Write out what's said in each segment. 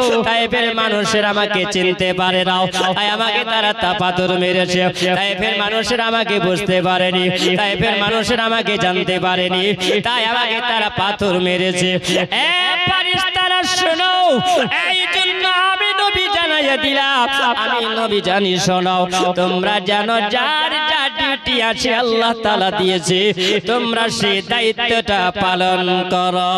তাইফের মানুষের আমাকে চিনতে পারে নাও তাই আমাকে তারা তাপাতর মেরেছে তাইফের মানুষের আমাকে বুঝতে পারেনি তাইফের মানুষের আমাকে জানতে পারেনি তাই আমাকে তারা পাথর মেরেছে তারা শোনো এই জন্য আমি নবী জানাইয়া দিলাম আমি নবী জানি শোনো তোমরা জানো যার যা ডিউটি আছে আল্লাহ দিয়েছে তোমরা দায়িত্বটা পালন করো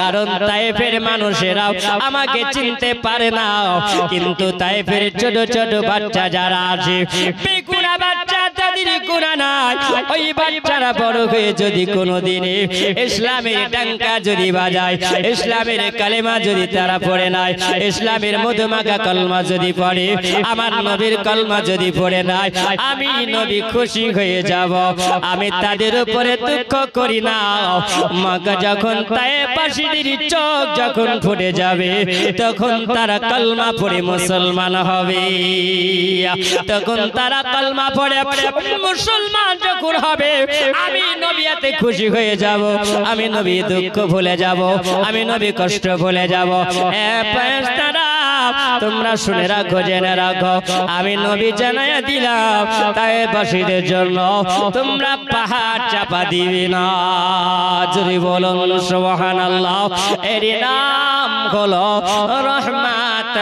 কারণ তাইফের মানুষেরাও আমাকে চিনতে পারে না কিন্তু তাইফের ছোট ছোট বাচ্চা যারা আছে বেগুনা বাচ্চা তাদের গুণা নাই ওই বাচ্চারা বড় হয়ে যদি কোনো দিনে ইসলামের যদি বাজায় ইসলামের কালেমা যদি তারা পড়ে নাই ইসলামের মধুমাকা কলমা যদি পড়ে আমার নবীর কলমা যদি পড়ে নাই আমি নবী খুশি হয়ে যাব আমি তাদের উপরে দুঃখ করি না মাকা যখন তাই পাশিদের চোখ যখন ফুটে যাবে তখন তারা কলমা পড়ে মুসলমান হবে তখন তারা কলমা পড়ে মুসলমান যখন হবে আমি নবিয়াতে খুশি হয়ে যাব আমি নবী দুঃখ ভুলে যাব আমি তুমি কষ্ট ভুলে যাব তোমরা শুনে রাখো জেনে রাখো আমি নবী জানাইয়া দিলাম তাই বাসীদের জন্য তোমরা পাহাড় চাপা দিবি না যদি বলুন সোহান আল্লাহ এর নাম হলো রহমাত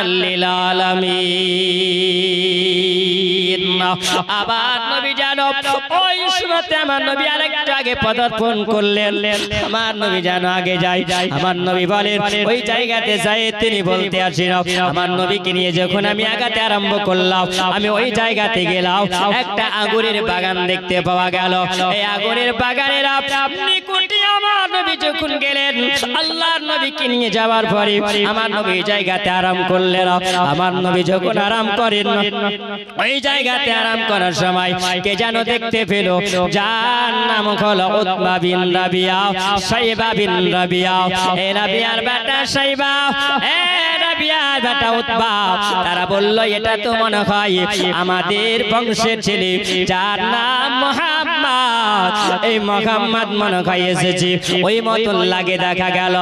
আবার নবী আগুনের বাগান দেখতে পাওয়া গেল এই আগুনের বাগানের আমার নবী যখন গেলেন আল্লাহর নবীকে নিয়ে যাওয়ার পরে আমার নবী জায়গাতে আরাম করলেন আমার নবী যখন আরাম করেন ওই জায়গাতে আরাম করার সময় যেন দেখতে পেল যার নাম হলো উতবা বিন রাবিয়া সাইবা বিন রাবিয়া এ রাবিয়ার বেটা সাইবা এ রাবিয়ার বেটা তারা বলল এটা তো মনে হয় আমাদের বংশের ছেলে যার নাম মহা এই মোহাম্মদ মনে হয়ে এসেছে ওই মতন লাগে দেখা গেল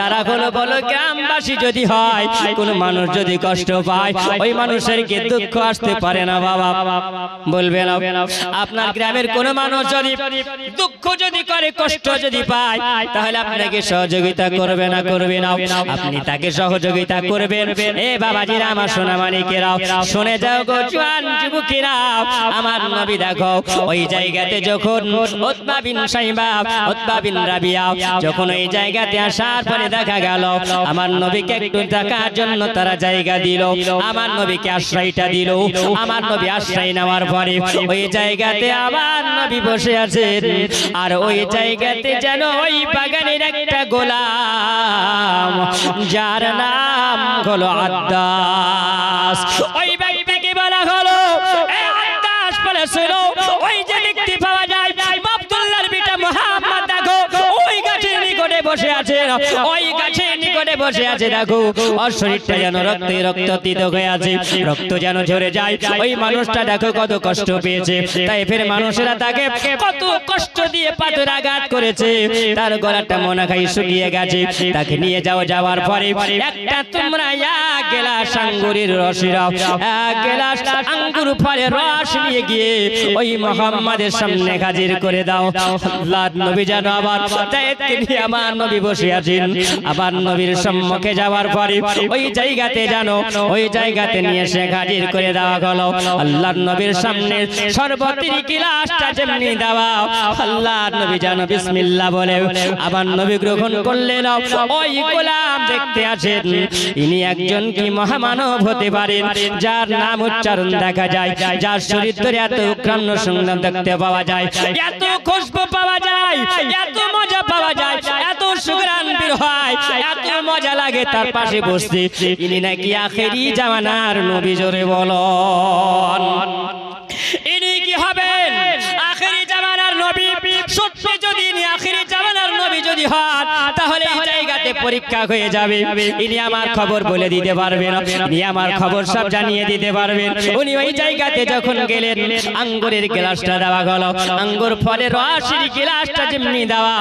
তারা কোনো বলো গ্রামবাসী যদি হয় কোনো মানুষ যদি কষ্ট পায় ওই মানুষের কি দুঃখ আসতে পারে না বাবা বলবে না আপনার গ্রামের কোন মানুষ যদি দুঃখ যদি করে কষ্ট যদি পায় তাহলে আপনাকে সহযোগিতা করবে না করবে না আপনি তাকে সহযোগিতা করবেন এ বাবাজিরা আমার সোনা মানিকেরাও শুনে যাও গো জোয়ান যুবকেরা আমার নবী দেখো ওই জায়গাতে যখন উতবা বিন সাইবা উতবা বিন রাবিয়া যখন এই জায়গাতে আসার পরে দেখা গেল আমার নবীকে একটু দেখার জন্য তারা জায়গা দিল আমার নবীকে আশ্রয়টা দিল আমার নবী আশ্রয় নেওয়ার পরে ওই জায়গাতে আমার নবী বসে আছেন আর ওই জায়গাতে যেন ওই বাগানের একটা গোলাম যার নাম হলো আদাস ওই ব্যক্তিকে বলা হয় yeah. বসে আছে দেখো ওর শরীরটা যেন রক্তে রক্ত রক্ততীত হয়ে আছে রক্ত যেন ঝরে যায় ওই মানুষটা দেখো কত কষ্ট পেয়েছে তাই ফের মানুষেরা তাকে কত কষ্ট দিয়ে পাথর আঘাত করেছে তার গলাটা মনে খাই শুকিয়ে গেছে তাকে নিয়ে যাওয়া যাওয়ার পরে একটা তোমরা এক গেলাস আঙ্গুরের রসের এক গেলাস আঙ্গুর ফলে রস নিয়ে গিয়ে ওই মোহাম্মদের সামনে হাজির করে দাও আল্লাহ নবী যেন আবার আমার নবী বসে আছেন আবার নবীর সামনে সম্মুখে যাওয়ার পরে ওই জায়গাতে জানো ওই জায়গাতে নিয়ে সে হাজির করে দেওয়া গেল আল্লাহর নবীর সামনে সর্বত্র গিলাসটা যেমনি দেওয়া আল্লাহ নবী জানো বিসমিল্লাহ বলে আবার নবী গ্রহণ করলেন ওই গোলাম দেখতে আসেন ইনি একজন কি মহামানব হতে পারেন যার নাম উচ্চারণ দেখা যায় যার শরীর এত উক্রান্ন সংগ্রাম দেখতে পাওয়া যায় এত খুশবু পাওয়া যায় এত মজা পাওয়া যায় এত সুগ্রাণ হয় এত মজা মজা লাগে তার পাশে বসতে ইনি নাকি আখেরি জামানার নবী জোরে বল ইনি কি হবে আখেরি জামানার নবী সত্যি যদি ইনি আখেরি জামানার নবী যদি হন তাহলে কালে পরীক্ষা হয়ে যাবে ইনি আমার খবর বলে দিতে পারবেন ইনি আমার খবর সব জানিয়ে দিতে পারবেন উনি ওই জায়গাতে যখন গেলেন আঙ্গুরের গ্লাসটা দেওয়া গেল আঙ্গুর ফলের রসের গ্লাসটা যেমনি দেওয়া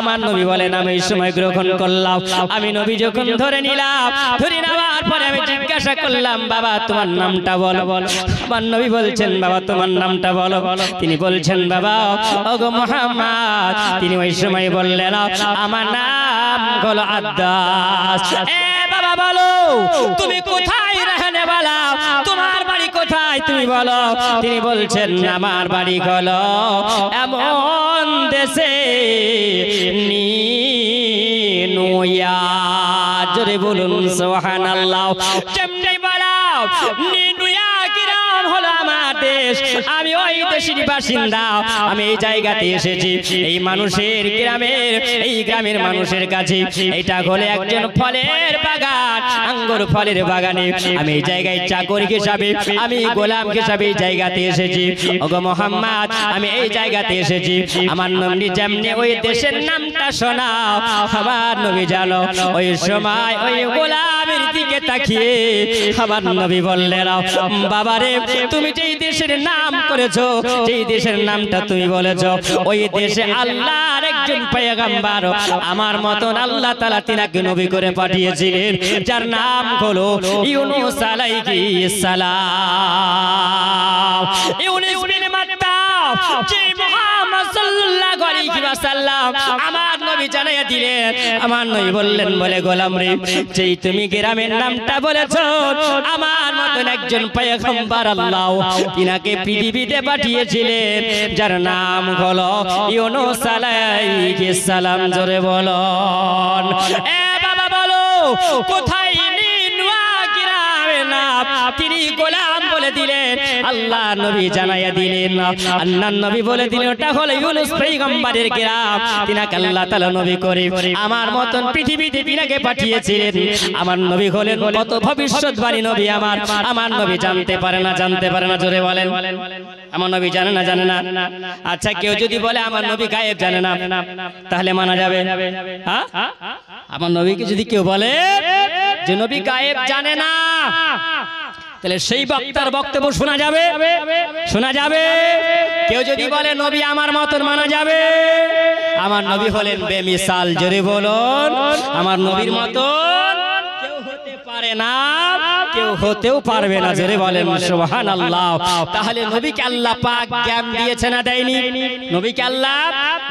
আমার নবী বলেন আমি এই সময় গ্রহণ করলাম আমি নবী যখন ধরে নিলাম ধরে নেওয়ার পরে আমি জিজ্ঞাসা করলাম বাবা তোমার নামটা বলো বলো আমার নবী বলছেন বাবা তোমার নামটা বলো তিনি বলছেন বাবা ওগো মোহাম্মদ তিনি ওই সময় বললেন আমার নাম হলো আদাস আচ্ছা, আচ্ছা। এ বাবা বলো তুমি কোথায় রহনে বালা তোমার বাড়ি কোথায় তুমি বলো তিনি বলছেন আমার বাড়ি হলো এমন দেশে নিনুয়া জোরে বলুন সুবহানাল্লাহ কেমনে বলা হ্যাঁ। নিনুয়া কিরাম হলো আমার দেশ ওই দেশের বাসিন্দা আমি এই জায়গাতে এসেছি এই মানুষের গ্রামের এই গ্রামের মানুষের কাছে এটা হলো একজন ফলের বাগান আঙ্গুর ফলের বাগানে আমি এই জায়গায় চাকরি হিসাবে আমি গোলাম হিসাবে এই জায়গাতে এসেছি ওগো মোহাম্মদ আমি এই জায়গাতে এসেছি আমার নবী যেমনি ওই দেশের নামটা শোনাও আমার নবী জানো ওই সময় ওই গোলামের দিকে তাকিয়ে আমার নবী বললেন বাবারে তুমি যেই দেশের নাম করেছ বলেছো যেই দেশের নামটা তুমি বলেছো ওই দেশে আল্লাহর একজন পয়গাম্বার আমার মতন আল্লাহ তাআলা তিনাকে নবী করে পাঠিয়েছিলেন যার নাম হলো ইউনুস আলাইহিস সালাম ইউনুস বিন মাত্তা যে মুহাম্মদ সাল্লাল্লাহু আলাইহি ওয়াসাল্লাম আমার নবী জানাইয়া দিলেন আমার নবী বললেন বলে গোলাম রে যেই তুমি গ্রামের নামটা বলেছো আমার মতন একজন পয়গম্বর আল্লাহ তিনাকে পৃথিবীতে পাঠিয়েছিলেন যার নাম হলো ইউনুস আলাইহিস সালাম জোরে বলন এ বাবা বলো কোথায় আল্লাহ নবী জানাইয়া দিলেন আল্লাহর নবী বলে দিলেন ওটা হলো ইউনুস পয়গম্বরের গ্রাম তিনাকে আল্লাহ তাআলা নবী করে আমার মতন পৃথিবীতে বিনাকে পাঠিয়েছিলেন আমার নবী হলেন কত ভবিষ্যৎবাণী নবী আমার আমার নবী জানতে পারে না জানতে পারে না জোরে বলেন আমার নবী জানে না জানে না আচ্ছা কেউ আচ্ছা, যদি বলে আমার নবী গায়েব জানে না তাহলে মানা যাবে হ্যাঁ? হ্যাঁ? আমার নবীকে যদি কেউ বলে যে নবী গায়েব জানে না তাহলে সেই বক্তার বক্তব্য শোনা যাবে শোনা যাবে কেউ যদি বলে নবী আমার মতন মানা যাবে আমার নবী হলেন বেমিসাল জোরে বলুন আমার নবীর মতন কেউ হতে পারে না কেউ হতেও পারবে না জেরে বলেন সুবহান আল্লাহ তাহলে নবীকে আল্লাহ পাক জ্ঞান দিয়েছে না দেয়নি নবীকে আল্লাহ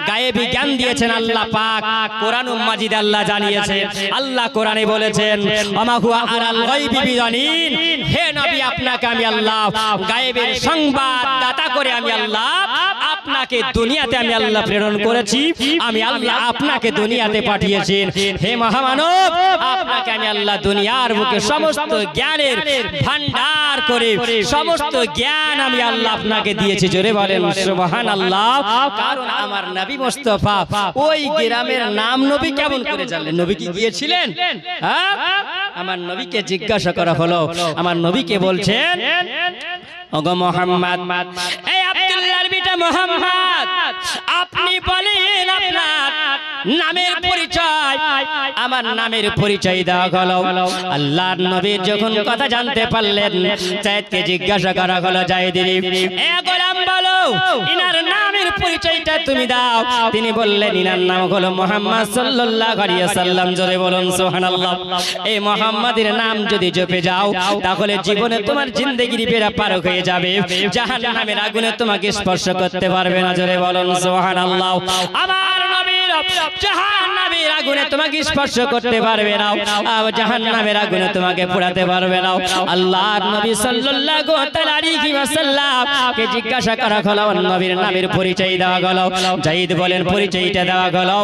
গায়েবী জ্ঞান দিয়েছেন আল্লাহ পাক কোরআন মাজিদ আল্লাহ জানিয়েছেন আল্লাহ কোরআনে বলেছেন আমা হুয়া আলাল গায়বি বিদানিন হে নবী আপনাকে আমি আল্লাহ গায়েবের সংবাদ দাতা করে আমি আল্লাহ আপনাকে দুনিয়াতে আমি আল্লাহ প্রেরণ করেছি আমি আল্লাহ আপনাকে দুনিয়াতে পাঠিয়েছেন হে মহামানব আপনাকে আমি আল্লাহ দুনিয়ার বুকে সমস্ত জ্ঞান জ্ঞানের ভান্ডার করে সমস্ত জ্ঞান আমি আল্লাহ আপনাকে দিয়েছি জোরে বলেন সুবহান আল্লাহ কারণ আমার নবী মোস্তফা ওই গ্রামের নাম নবী কেমন করে জানলেন নবী কি গিয়েছিলেন হ্যাঁ আমার নবীকে জিজ্ঞাসা করা হলো আমার নবীকে বলছেন ওগো মোহাম্মদ এই আব্দুল্লাহর বিটা মোহাম্মদ আপনি বলেন আপনার নামের পরিচয় আমার নামের পরিচয় দেওয়া হলো আল্লাহর নবীর যখন কথা জানতে পারলেন জায়েদকে জিজ্ঞাসা করা হলো জায়েদিরি এ গোলাম বলো ইনার নামের পরিচয়টা তুমি দাও তিনি বললেন ইনার নাম হলো মোহাম্মদ সাল্লাল্লাহু আলাইহি সাল্লাম জোরে বলুন সুবহানাল্লাহ এই মোহাম্মদের নাম যদি জপে যাও তাহলে জীবনে তোমার জিন্দেগির বেড়া পার হয়ে যাবে জাহান্নামের আগুনে তোমাকে স্পর্শ করতে পারবে না জোরে বলুন সুবহানাল্লাহ আমার নবী জাহান্নামের আগুনে তোমাকে স্পর্শ করতে পারবে না জাহান্নামের আগুনে তোমাকে পোড়াতে পারবে না আল্লাহ নবী সাল্লাল্লাহু আলাইহি ওয়াসাল্লাম কে জিজ্ঞাসা করা হলো নবীর নামের পরিচয় দেওয়া হলো জাহিদ বলেন পরিচয়টা দেওয়া হলো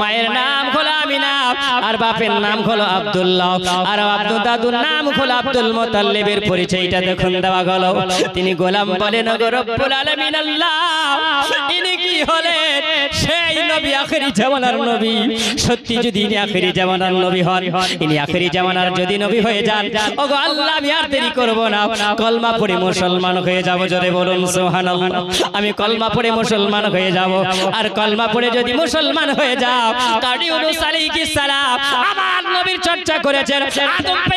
মায়ের নাম হলো আমিনা আর বাপের নাম হলো আব্দুল্লাহ আর আব্দুল দাদুর নাম হলো আব্দুল মোতাল্লিবের পরিচয়টা দেখুন দেওয়া হলো তিনি গোলাম বলেন রব্বুল আলামিন আল্লাহ ইনি কি হলেন সেই নবী আখেরি জামানার নবী সত্যি যদি ইনি আখেরি জামানার নবী হন ইনি আখেরি জামানার যদি নবী হয়ে যান ওগো আল্লাহ আমি আর দেরি করব না কলমা পড়ে মুসলমান হয়ে যাব জোরে বলুন সুবহানাল্লাহ আমি কলমা পড়ে মুসলমান হয়ে যাব আর কলমা পড়ে যদি মুসলমান হয়ে যাও কাডিউল সালিকি সালাম আমার নবীর চর্চা করেছেন আদম পে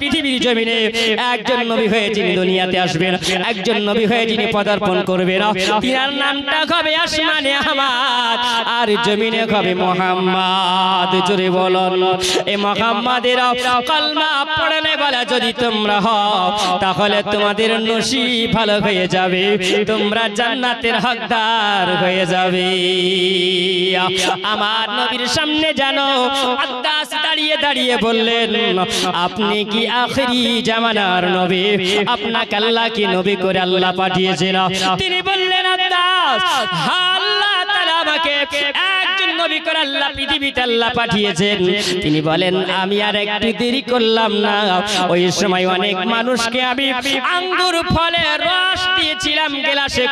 পৃথিবীর জমিনে একজন নবী হয়ে যিনি দুনিয়াতে আসবেন একজন নবী হয়ে যিনি পদার্পণ করবেন তিনার নামটা হবে আসমানে আর জমিনে হবে মোহাম্মদ জোরে বলন এ মোহাম্মদের কলমা পড়লে যদি তোমরা হও তাহলে তোমাদের নসি ভালো হয়ে যাবে তোমরা জান্নাতের হকদার হয়ে যাবে আমার নবীর সামনে জানো দাঁড়িয়ে দাঁড়িয়ে বললেন আপনি কি আখেরি জামানার নবী আপনাকে আল্লাহ কি নবী করে আল্লাহ পাঠিয়েছিল তিনি বললেন আল্লাহ তিনি বলেন আমি আর একটু দেরি করলাম না ওই সময় অনেক মানুষকে আমি আঙ্গুর ফলে রস দিয়েছিলাম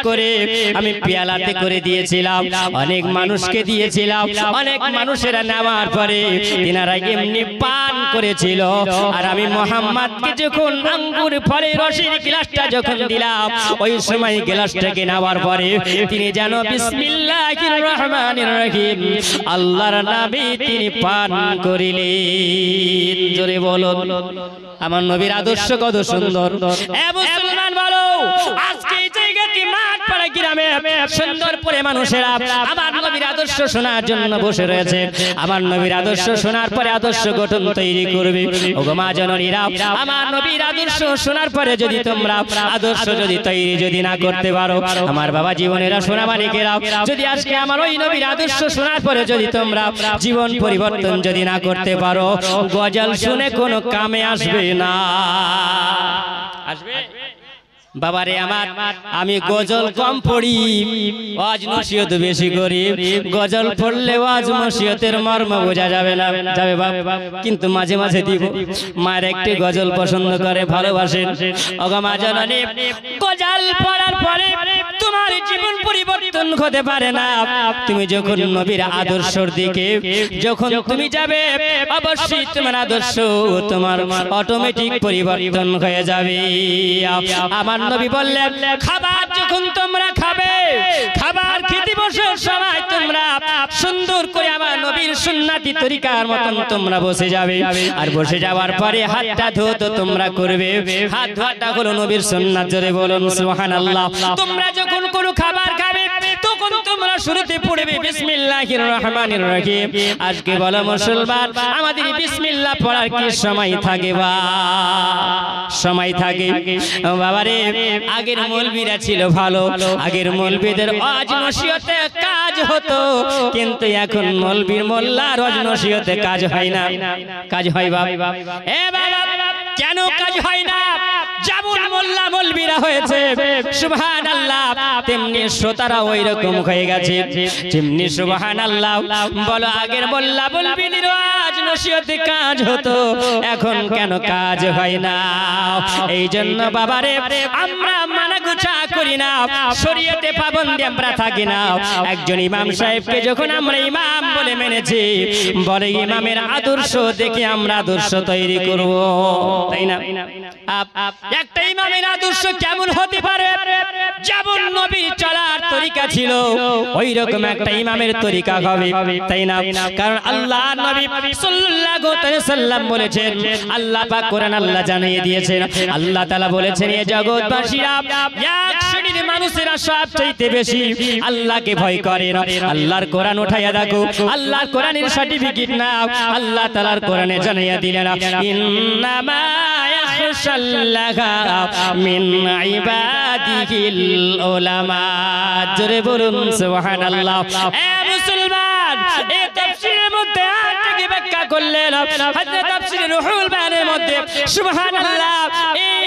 করে আমি পেয়ালাতে করে দিয়েছিলাম অনেক মানুষকে দিয়েছিলাম অনেক মানুষেরা নেওয়ার পরে তিনারা এমনি পান করেছিল আর আমি মোহাম্মদকে যখন আঙ্গুর ফলে রসের যখন দিলাম ওই সময় গ্লাসটাকে নেওয়ার পরে তিনি যেন বিসমিল্লা আল্লাহর নামে তিনি পান করিলেন জোরে বলুন আমার নবীর আদর্শ কত সুন্দর বলো আজকে মানুষেরা আমার নবীর আদর্শ শোনার জন্য বসে রয়েছে আমার নবীর আদর্শ শোনার পরে আদর্শ গঠন তৈরি করবে আমার নবীর আদর্শ শোনার পরে যদি তোমরা আদর্শ যদি তৈরি যদি না করতে পারো আমার বাবা জীবনেরা সোনা মানিকেরা যদি আজকে আমার ওই নবীর আদর্শ শোনার পরে যদি তোমরা জীবন পরিবর্তন যদি না করতে পারো গজল শুনে কোনো কামে আসবে বাবারে আমার আমি গজল কম পড়ি ওয়াজ নসিহত বেশি করি গজল পড়লে ওয়াজ নসিহতের মর্ম বোঝা যাবে না যাবে বাপ কিন্তু মাঝে মাঝে দিব মায়ের একটি গজল পছন্দ করে ভালোবাসেন অগমা জননী গজল পড়ার পরে তোমার জীবন পরিবর্তন হতে পারে না তুমি যখন নবীর আদর্শর দিকে যখন তুমি যাবে অবশ্যই তোমার আদর্শ তোমার অটোমেটিক পরিবর্তন হয়ে যাবে আমার নবী বললেন খাবার যখন তোমরা খাবে খাবার খেতে বসার সময় তোমরা সুন্দর করে আমার নবীর সুন্নাতি তরিকার মতন তোমরা বসে যাবে আর বসে যাওয়ার পরে হাতটা ধো তো তোমরা করবে হাত ধোয়াটা হলো নবীর সুন্নাত জোরে বলুন সুবহানাল্লাহ তোমরা যখন যখন কোন খাবার খাবে তখন তোমরা শুরুতে পড়বে বিসমিল্লাহির রহমানির রহিম আজকে বলো মুসলমান আমাদের বিসমিল্লাহ পড়ার কি সময় থাকে বা সময় থাকে বাবা রে আগের মলবিরা ছিল ভালো আগের মলবিদের অজনসিয়তে কাজ হতো কিন্তু এখন মলবির মোল্লা রজনসিয়তে কাজ হয় না কাজ হয় বাবা এ বাবা কেন কাজ হয় না মোল্লা মোলবিরা হয়েছে সুবহান আল্লাহ তেমনি শ্রোতারা ওই রকম হয়ে গেছে তেমনি সুবহান আল্লাহ বলো আগের মোল্লা মোলবির কাজ হতো এখন কেন কাজ হয় না এই জন্য বাবারে আমরা মানা করি না শরীয়তে পাবন্দি আমরা থাকি না একজন ইমাম সাহেবকে যখন আমরা ইমাম বলে মেনেছি বলে ইমামের আদর্শ দেখে আমরা আদর্শ তৈরি করবো তাই না একটাই ইমামের আদর্শ কেমন হতে পারে যেমন নবীর চলার তরিকা ছিল ওই রকম একটা ইমামের তরিকা হবে তাই না কারণ আল্লাহ নবী সাল্লাল্লাহু আলাইহি সাল্লাম বলেছেন আল্লাহ পাক কোরআন আল্লাহ জানিয়ে দিয়েছেন আল্লাহ তাআলা বলেছেন এই জগৎবাসীরা এক শ্রেণীর মানুষেরা সবচেয়ে বেশি আল্লাহকে ভয় করে আল্লাহর কোরআন উঠাইয়া দেখো আল্লাহর কোরআনের সার্টিফিকেট নাও আল্লাহ তাআলার কোরআনে জানিয়ে দিলেন ইন্নামা মিন ইবাদিহিল উলামা জোরে বলুন সুবহানাল্লাহ এ মুসলমান এই তাফসীরের মধ্যে আটটি ব্যাখ্যা করলেন হযরত তাফসীর রুহুল বায়ানের মধ্যে সুবহানাল্লাহ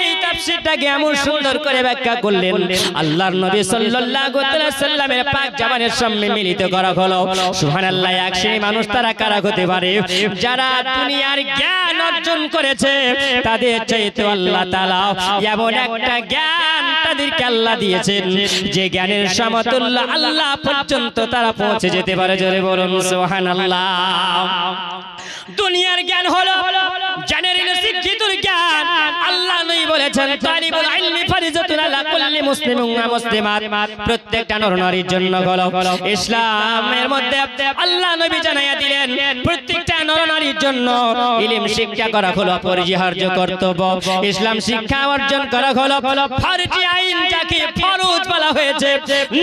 এই তাফসীরটাকে এমন সুন্দর করে ব্যাখ্যা করলেন আল্লাহর নবী সাল্লাল্লাহু তাআলা সাল্লামের পাক জামানের সামনে মিলিত করা হলো সুবহানাল্লাহ এক শ্রেণী মানুষ তারা কারা হতে পারে যারা দুনিয়ার জ্ঞান অর্জন করেছে তাদের চাইতে আল্লাহ তাআলা এমন একটা জ্ঞান তাদেরকে আল্লাহ দিয়েছেন যে জ্ঞানের সমতুল্য আল্লাহ পর্যন্ত তারা পৌঁছে যেতে পারে জোরে বলুন সোহান আল্লাহ দুনিয়ার জ্ঞান হলো জানের শিক্ষিত জ্ঞান আল্লাহ নই বলেছেন তারি তালিবুল আইনি ফরিজাতুন আলা কুল্লি মুসলিম ওয়া মুসলিমাত প্রত্যেকটা নর নারীর জন্য হলো ইসলামের মধ্যে আল্লাহ নবী জানাইয়া দিলেন প্রত্যেকটা নর নারীর জন্য ইলম শিক্ষা করা হলো অপরিহার্য কর্তব্য ইসলাম শিক্ষা বর্জন করা হলো ফরজি আইন যাকে ফরজ বলা হয়েছে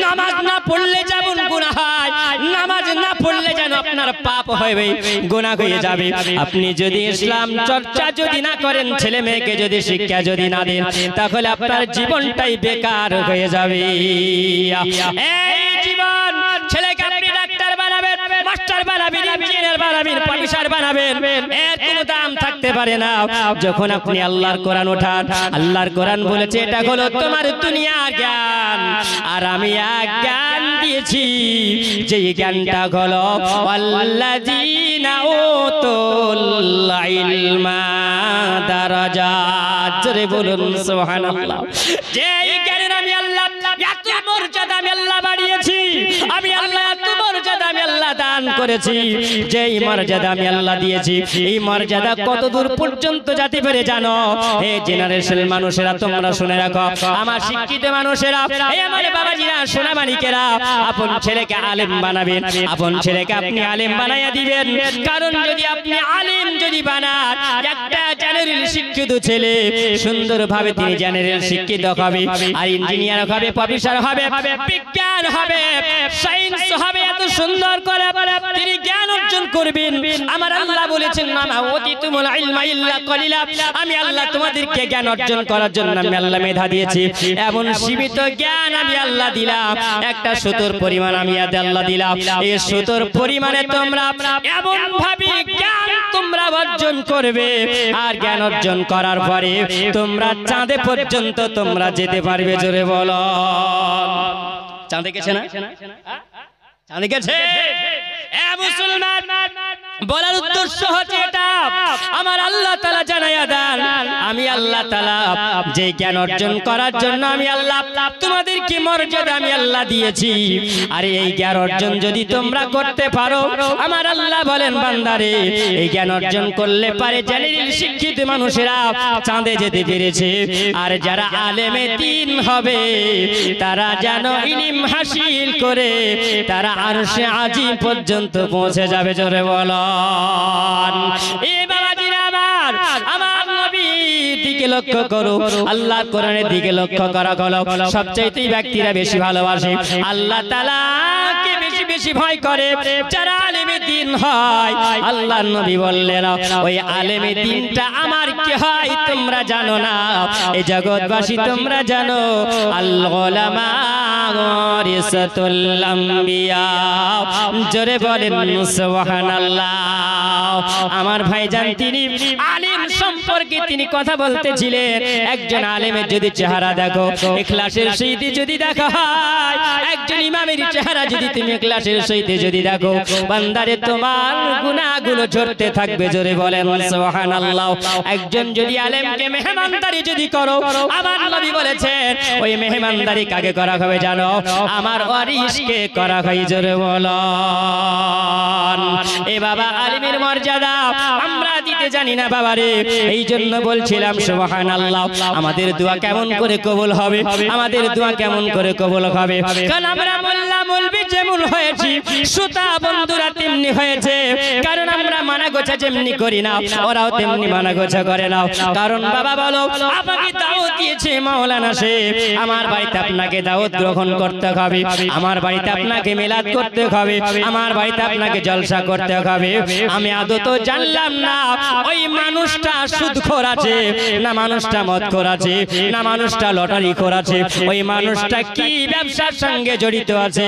নামাজ না পড়লে যেমন গুনাহ হয় নামাজ না পড়লে যেন আপনার পাপ হবে গুনাহ হয়ে যাবে আপনি যদি ইসলাম চর্চা যদি না করেন ছেলে মেয়েকে যদি শিক্ষা যদি না দেন তাহলে আপনার জীবনটাই বেকার হয়ে যাবে এই জীবন ছেলেকে আপনি ডাক্তার বানাবেন মাস্টার বানাবেন ইঞ্জিনিয়ার বানাবেন প্রফেসর বানাবেন এর কোনো দাম থাকতে পারে না যখন আপনি আল্লাহর কোরআন ওঠান আল্লাহ আল্লাহর কোরআন বলেছে এটা হলো তোমার দুনিয়া জ্ঞান আর আমি এক জ্ঞান দিয়েছি যে জ্ঞানটা হলো জোরে বলুন সুবহানাল্লাহ যে জ্ঞানের আমি আল্লাহ মর্যাদা আমি আল্লাহ বাড়িয়েছি আমি আল্লাহ আমি আল্লাহ দান করেছি মর্যাদা আমি আল্লাহ দিয়েছি এই মর্যাদা কত দূর পর্যন্ত যাতে পেরে জানো হে জেনারেশন মানুষেরা তোমরা শুনে রাখো আমার শিক্ষিত মানুষেরা এই আমার বাবাজিরা সোনা আপন ছেলেকে আলেম বানাবেন আপন ছেলেকে আপনি আলেম বানাইয়া দিবেন কারণ যদি আপনি আলেম যদি বানান একটা জেনারেল শিক্ষিত ছেলে সুন্দরভাবে তিনি জেনারেল শিক্ষিত হবে আর ইঞ্জিনিয়ার হবে প্রফেসর হবে বিজ্ঞান হবে সায়েন্স হবে এত সুন্দর সুন্দর করে তিনি জ্ঞান অর্জন করবেন আমার আল্লাহ বলেছেন মামা অতি তুমুল ইলমা ইল্লা কলিলা আমি আল্লাহ তোমাদেরকে জ্ঞান অর্জন করার জন্য আমি আল্লাহ মেধা দিয়েছি এমন সীমিত জ্ঞান আমি আল্লাহ দিলাম একটা সুতোর পরিমাণ আমি আদে আল্লাহ দিলাম এই সুতোর পরিমাণে তোমরা এমন ভাবে জ্ঞান তোমরা অর্জন করবে আর জ্ঞান অর্জন করার পরে তোমরা চাঁদে পর্যন্ত তোমরা যেতে পারবে জোরে বলো চাঁদে গেছে না অনেক গেছে এ মুসলমান বলার উদ্দেশ্য হচ্ছে এটা আমার আল্লাহ তালা জানাইয়া দেন আমি আল্লাহ তালা যে জ্ঞান অর্জন করার জন্য আমি আল্লাহ তোমাদের কি মর্যাদা আমি আল্লাহ দিয়েছি আর এই জ্ঞান অর্জন যদি তোমরা করতে পারো আমার আল্লাহ বলেন বান্দারে এই জ্ঞান অর্জন করলে পারে জানিল শিক্ষিত মানুষেরা চাঁদে যেতে পেরেছে আর যারা আলেমে তিন হবে তারা যেন ইলিম হাসিল করে তারা সে আজি পর্যন্ত পৌঁছে যাবে জোরে বলা এ আমার আমার দিকে লক্ষ্য করো কোরআনের দিকে লক্ষ্য করা সবচেয়েতেই ব্যক্তিরা বেশি ভালোবাসে আল্লাহ বেশি ভয় করে যারা আলেমে দিন হয় আল্লাহ নবী বললেন ওই আলেমে দিনটা আমার কি হয় তোমরা জানো না এই জগৎবাসী তোমরা জানো আল্লাহ জোরে বলেন আল্লাহ আমার ভাইজান তিনি আলিম সম্পর্কে তিনি কথা বলতে ছিলেন একজন আলেমের যদি চেহারা দেখো এখলাসের সহিতে যদি দেখা হয় একজন ইমামের চেহারা যদি তুমি এখলাসের সহিতে যদি দেখো বান্দারে তোমার গুণাগুলো ঝরতে থাকবে জোরে বলেন আল্লাহ একজন যদি আলেমকে মেহমানদারি যদি করো আমার নবী বলেছেন ওই মেহমানদারি কাকে করা হবে জানো আমার ওয়ারিশকে করা হয় জোরে বলো এ বাবা আলিমের মর্যাদা আমরা দিতে জানি না বাবারে এই জন্য বলছিলাম সুবাহান আল্লাহ আমাদের দোয়া কেমন করে কবুল হবে আমাদের দোয়া কেমন করে কবুল হবে কারণ আমরা মোল্লা মুলবি যেমন হয়েছি সুতা বন্ধুরা তেমনি হয়েছে কারণ আমরা মানা গোছা যেমনি করি না ওরাও তেমনি মানা গোছা করে না কারণ বাবা বলো আমাকে দাওয়াত দিয়েছে মাওলানা সে আমার বাড়িতে আপনাকে দাওয়াত গ্রহণ করতে হবে আমার বাড়িতে আপনাকে মেলাদ করতে হবে আমার বাড়িতে আপনাকে জলসা করতে হবে আমি আদৌ জানলাম না ওই মানুষটা সুদখোর খোরাছে না মানুষটা মদ আছে না মানুষটা লটারি খোর ওই মানুষটা কি ব্যবসার সঙ্গে জড়িত আছে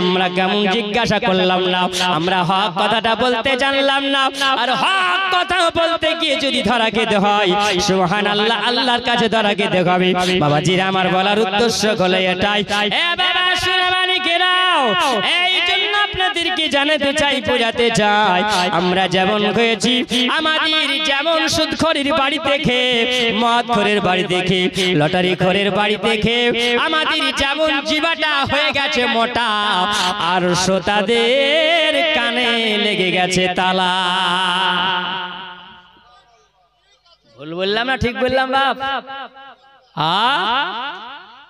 আমরা কেমন জিজ্ঞাসা করলাম না আমরা হক কথাটা বলতে জানলাম না আর হক কথা বলতে গিয়ে যদি ধরা খেতে হয় সুহান আল্লাহ আল্লাহর কাছে ধরা খেতে হবে বাবা জিরা আমার বলার উদ্দেশ্য হলো এটাই এ বাবা সুরামানিকেরাও এই জন্য আপনাদেরকে জানাতে চাই বোঝাতে চাই আমরা যেমন হয়েছি আমাদের যেমন সুদ খরের বাড়ি দেখে মদ খরের বাড়ি দেখে লটারি খরের বাড়ি দেখে আমাদের যেমন জীবাটা হয়ে গেছে মোটা আর শ্রোতাদের কানে লেগে গেছে তালা ভুল বললাম না ঠিক বললাম বাপ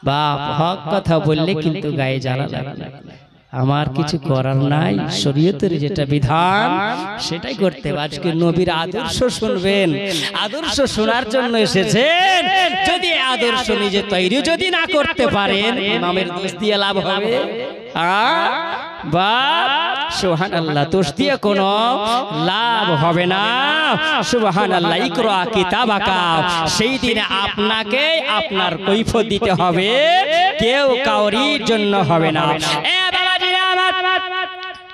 বাপ হক কথা বললে কিন্তু গায়ে জ্বালা লাগে আমার কিছু করার নাই শরীয়তের যেটা বিধান সেটাই করতে হবে আজকে নবীর আদর্শ শুনবেন আদর্শ শোনার জন্য এসেছেন যদি আদর্শ নিজে তৈরি যদি না করতে পারেন ইমামের দোষ দিয়ে লাভ হবে দোষ দিয়ে কোনো লাভ হবে না সুবাহান আল্লাহ সেই আপনাকে আপনার কৈফ দিতে হবে কেউ কাউরির জন্য হবে না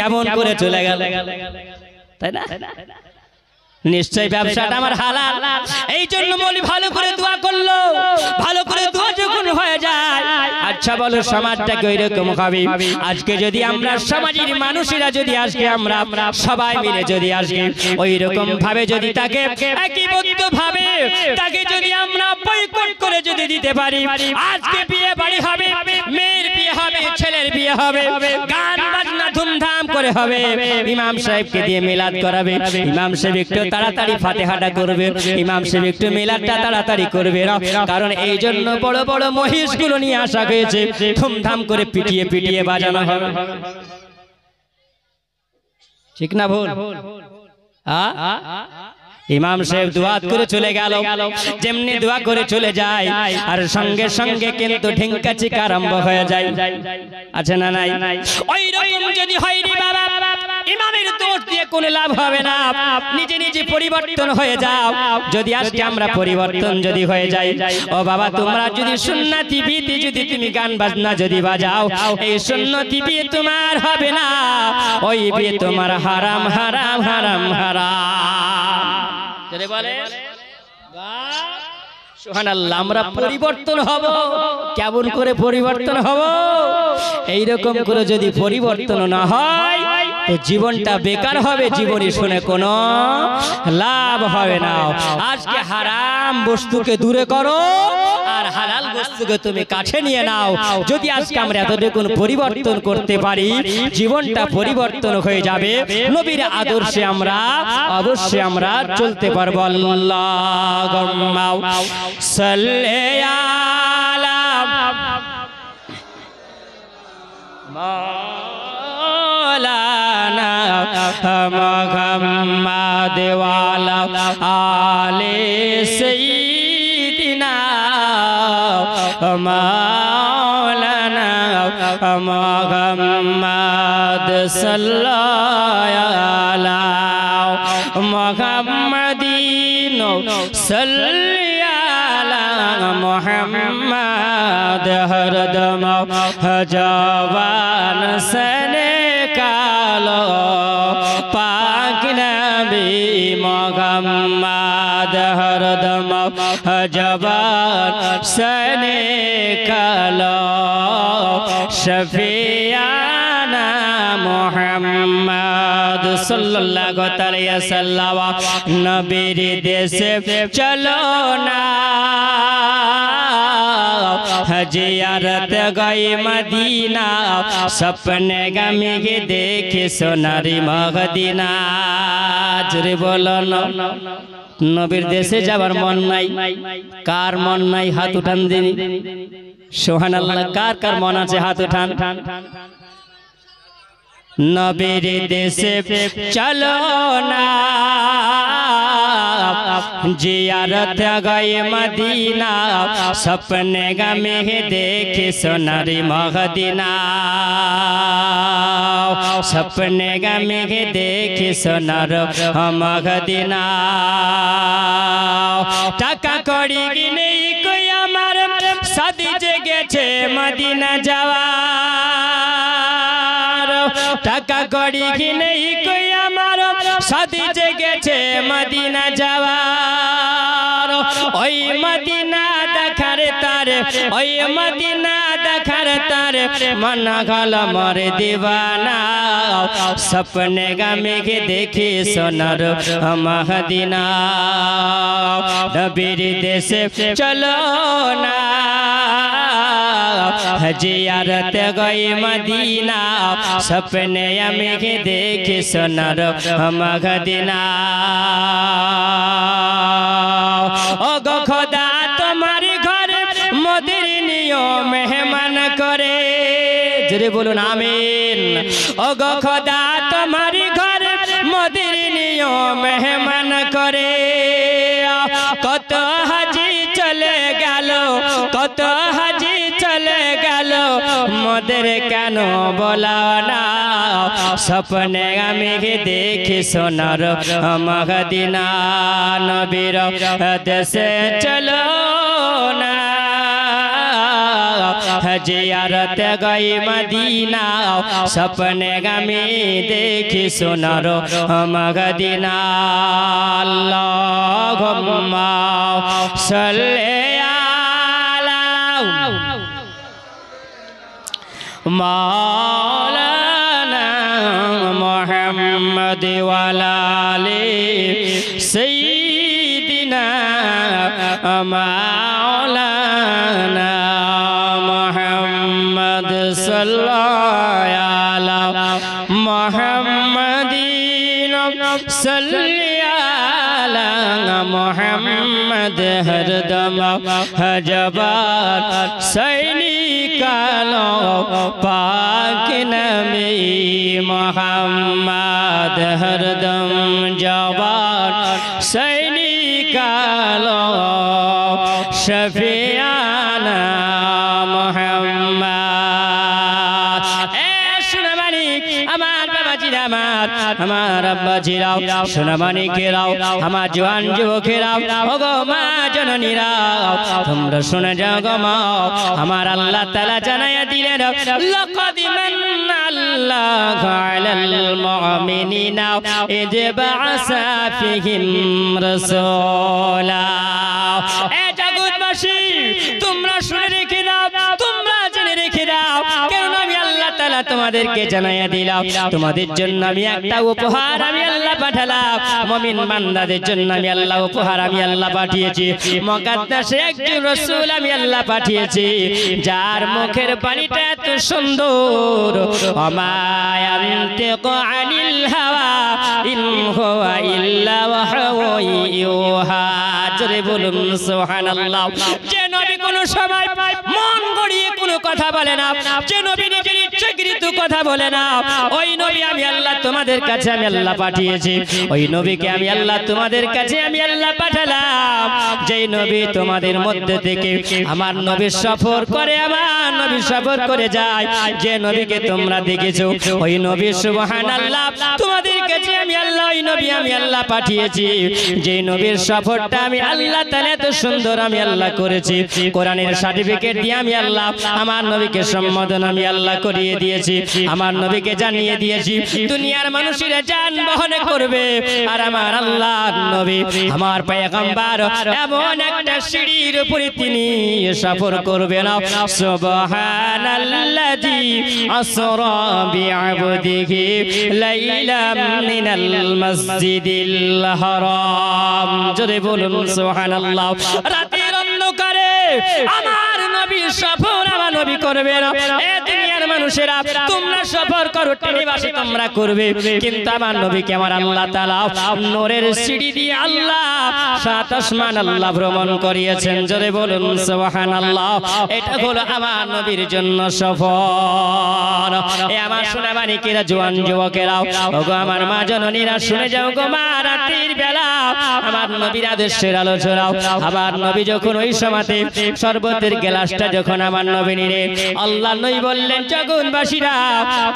কেমন করে চলে গেল তাই না নিশ্চয় ব্যবসাটা আমার হালাল এই জন্য ভালো করে দোয়া করলো ভালো করে দোয়া যখন হয়ে যায় আচ্ছা বলো সমাজটাকে ওই রকম হবে আজকে যদি আমরা সমাজের মানুষেরা যদি আজকে আমরা সবাই মিলে যদি আসি ওই রকম ভাবে যদি তাকে একীভূত ভাবে তাকে যদি আমরা বয়কট করে যদি দিতে পারি আজকে বিয়ে বাড়ি হবে মেয়ের বিয়ে হবে ছেলের বিয়ে হবে গান বাজনা ধুমধাম করে হবে ইমাম সাহেবকে দিয়ে মিলাদ করাবে ইমাম সাহেব একটু তাড়াতাড়ি ফাতেহাটা করবে ইমাম সাহেব একটু মিলাদটা তাড়াতাড়ি করবে কারণ এই জন্য বড় বড় মহিষগুলো নিয়ে আসা হয়েছে ধুমধাম করে পিটিয়ে পিটিয়ে বাজানো হবে ঠিক না ভুল হ্যাঁ ইমাম সাহেব দোয়াত করে চলে গেল যেমনি দোয়া করে চলে যায় আর সঙ্গে সঙ্গে কিন্তু চিকা আরম্ভ হয়ে যায় আছে না নাই ওই রকম যদি হয় রে বাবা ইমামের দোষ দিয়ে কোন লাভ হবে না নিজে নিজে পরিবর্তন হয়ে যাও যদি আজকে আমরা পরিবর্তন যদি হয়ে যাই ও বাবা তোমরা যদি সুন্নতি বিতে যদি তুমি গান বাজনা যদি বাজাও এই সুন্নতি বিয়ে তোমার হবে না ওই বিয়ে তোমার হারাম হারাম হারাম হারাম করে বলে সোহান আল্লাহ আমরা পরিবর্তন হব কেমন করে পরিবর্তন হব এইরকম করে যদি পরিবর্তন না হয় তো জীবনটা বেকার হবে জীবনে শুনে কোনো লাভ হবে না আজকে হারাম বস্তুকে দূরে করো আর হালাল বস্তুকে তুমি কাছে নিয়ে নাও যদি আজকে আমরা এতটুকু পরিবর্তন করতে পারি জীবনটা পরিবর্তন হয়ে যাবে নবীর আদর্শে আমরা অবশ্যই আমরা চলতে পারবো আল্লাহ মৌলানা মোহাম্মদ ওয়ালা আলে সাইয়্যিদিনা মৌলানা মোহাম্মদ সাল্লাল্লাহু আলা মোহাম্মদিন সাল্লাল্লাহু আলা মোহাম্মদ یاد ہردم جوان سنے কালো পাক নবী মোহাম্মদ হরদম জবান সনে কালো শফিয়ানা মোহাম্মদ সাল্লাল্লাহু আলাইহি ওয়াসাল্লাম নবীর দেশে চলো না हजियारत गए मदीना सपने गमी के देखे सोनारी मदीना জোরে বলো নবীর দেশে যাবার মন নাই কার মন নাই হাত উঠান দিন সোহান আল্লাহ কার কার মন আছে হাত উঠান নবীর দেশে চলো না जियारत गए मदीना सपने गमे देखे सोनरी महदीना सपने गमे देखे सोनर महदीना টাকা করি গিনে কই আমার সাদি জেগেছে मदीना जा मन गल मर दीवाना सपने गा देखे देखी सोनर महदिना बीर देश चलो ना हजियारत गई मदीना सपने मेघे देखी सोनर महदिना ओ गो खुदा तुम्हारे घर मोदी नियो मेहमान करे জোরে বলুন আমিন ও খোদা তোমার ঘর মদির নিয়ম মেহমান করে কত হাজি চলে গেল কত হাজি চলে গেল মদের কেন বলা না স্বপ্নে আমি দেখি সোনার মহদিনা নবীর দেশে চলো জিয়ারত গই মদিনা সপনে গামি দেখি সোনার মগদিনা আল্লাহুম্মা সাল্লি আলা মাওলানা মুহাম্মদ ওয়া আলি সাইয়্যিদিনা আমা হজবার সৈনিকালো পাক নবী মোহাম্মদ হরদ আব্বাজিরাও সোনামানিকেরাও আমার জোয়ান যুবকেরাও ওগো মা জননীরাও তোমরা শুনে যাও গো মা আমার আল্লাহ তাআলা জানায়া দিলেন লাকাদ আল্লাহ আলাল মুমিনিনা ইদ বাআসা ফিহিম রাসূলা এ জগৎবাসী তোমরা শুনে তোমাদেরকে জানাইয়া দিলাম তোমাদের জন্য আমি একটা উপহার আমি আল্লাহ পাঠালাম মমিন বান্দাদের জন্য আমি আল্লাহ উপহার আমি আল্লাহ পাঠিয়েছি মকাদ্দাসে একজন রসুল আমি আল্লাহ পাঠিয়েছি যার মুখের পানিটা এত সুন্দর অমায়ান্তে আনিল যে নবী কোন সময় মন গড়িয়ে কোনো কথা বলে না যে নবী নবীর ইচ্ছাকৃত কথা বলে না ওই নবী আমি আল্লাহ তোমাদের কাছে আমি আল্লাহ পাঠিয়েছি ওই নবীকে আমি আল্লাহ তোমাদের কাছে আমি আল্লাহ পাঠালাম যেই নবী তোমাদের মধ্যে থেকে আমার নবীর সফর করে আমার নবীর সফর করে যায় যে নবীকে তোমরা দেখেছো ওই নবী সুবহানাল্লাহ তোমাদের কাছে আমি আল্লাহ ওই নবী আমি আল্লাহ পাঠিয়েছি যে নবীর সফরটা আমি আল্লাহ তাআলা এত সুন্দর আমি আল্লাহ করেছি কোরআনের সার্টিফিকেট দিয়ে আমি আল্লাহ আমার নবীকে সম্বোধন আমি আল্লাহ করিয়ে দিয়েছি আমার নবীকে জানিয়ে দিয়েছি দুনিয়ার মানুষের যানবাহন বহন করবে আর আমার আল্লাহ নবী আমার পেগম্বার এমন একটা সিঁড়ির উপরে তিনি সফর করবেন সুবহানাল্লাযী আসরা বিআবদিহি লাইলাম মিনাল মসজিদিল হারাম জোরে বলুন সুবহানাল্লাহ রাতের অন্ধকারে আমার নবী সফর আমার নবী করবে না দুনিয়ার মানুষেরা তোমরা সফর করো টেনে বাসে তোমরা করবে কিন্তু আমার নবীকে আমার আল্লাহ তাআলা নূরের সিঁড়ি দিয়ে আল্লাহ সাত আসমান আল্লাহ ভ্রমণ করিয়েছেন জোরে বলুন সুবহানাল্লাহ এটা হলো আমার নবীর জন্য সফর এ আমার শোনা মানিকেরা জোয়ান যুবকেরাও ওগো আমার মা জননীরা শুনে যাও গো মা রাতের বেলা আমার নবীর আদেশের আলোচনা আমার নবী যখন ওই সময়তে শরবতের গ্লাসটা যখন আমার নবী নিরে আল্লাহ নই বললেন বললেন জগনবাসীরা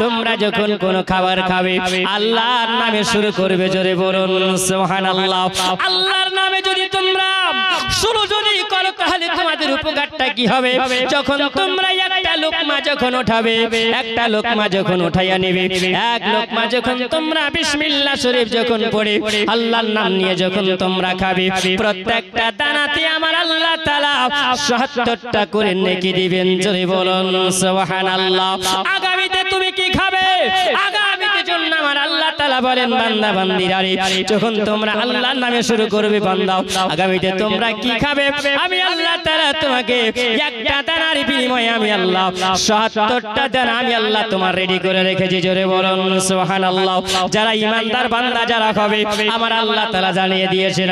তোমরা যখন কোন খাবার খাবে আল্লাহর নামে শুরু করবে জোরে বলুন সুবহানাল্লাহ আল্লাহর নামে যদি তোমরা উপকারটা কি হবে যখন তোমরা একটা লোকমা যখন উঠাবে একটা লোকমা যখন উঠাইয়া নেবে এক লোকমা যখন তোমরা বিসমিল্লাহ শরীফ যখন পড়ে আল্লাহর নাম নিয়ে যখন তোমরা খাবে প্রত্যেকটা দানাতে আমার আল্লাহ তাআলা ৭৭টা করে নেকি দিবেন জোরে বলুন সুবহানাল্লাহ আগামীতে তুমি কি খাবে আগামী জন্য আমার আল্লাহ তাআলা বলেন বান্দা বান্দিরা যখন তোমরা আল্লাহর নামে শুরু করবে বান্দাও আগামীতে তোমরা কি খাবে আমি আল্লাহ তোমাকে একটা দানার বিনিময়ে আমি আল্লাহ দানা আমি আল্লাহ তোমার রেডি করে রেখেছি জোরে বলুন যারা বান্দা যারা খাবে আমার আল্লাহ জানিয়ে দিয়েছেন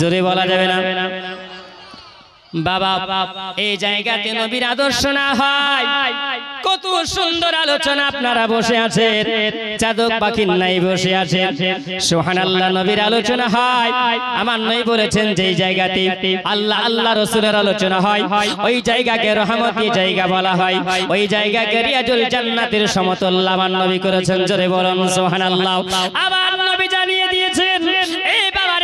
জোরে বলা যাবে না বাবা এই জায়গাতে নবীর আদর্শ না হয় কত সুন্দর আলোচনা আপনারা বসে আছেন চাদক পাখির নাই বসে আছেন সোহান আল্লাহ নবীর আলোচনা হয় আমার নই বলেছেন যে জায়গাতে আল্লাহ আল্লাহ রসুলের আলোচনা হয় ওই জায়গাকে রহমতি জায়গা বলা হয় ওই জায়গাকে রিয়াজুল জান্নাতের সমতুল্লাহ আমার নবী করেছেন জোরে বলুন সোহান আল্লাহ আমার নবী জানিয়ে দিয়েছেন এই বাবার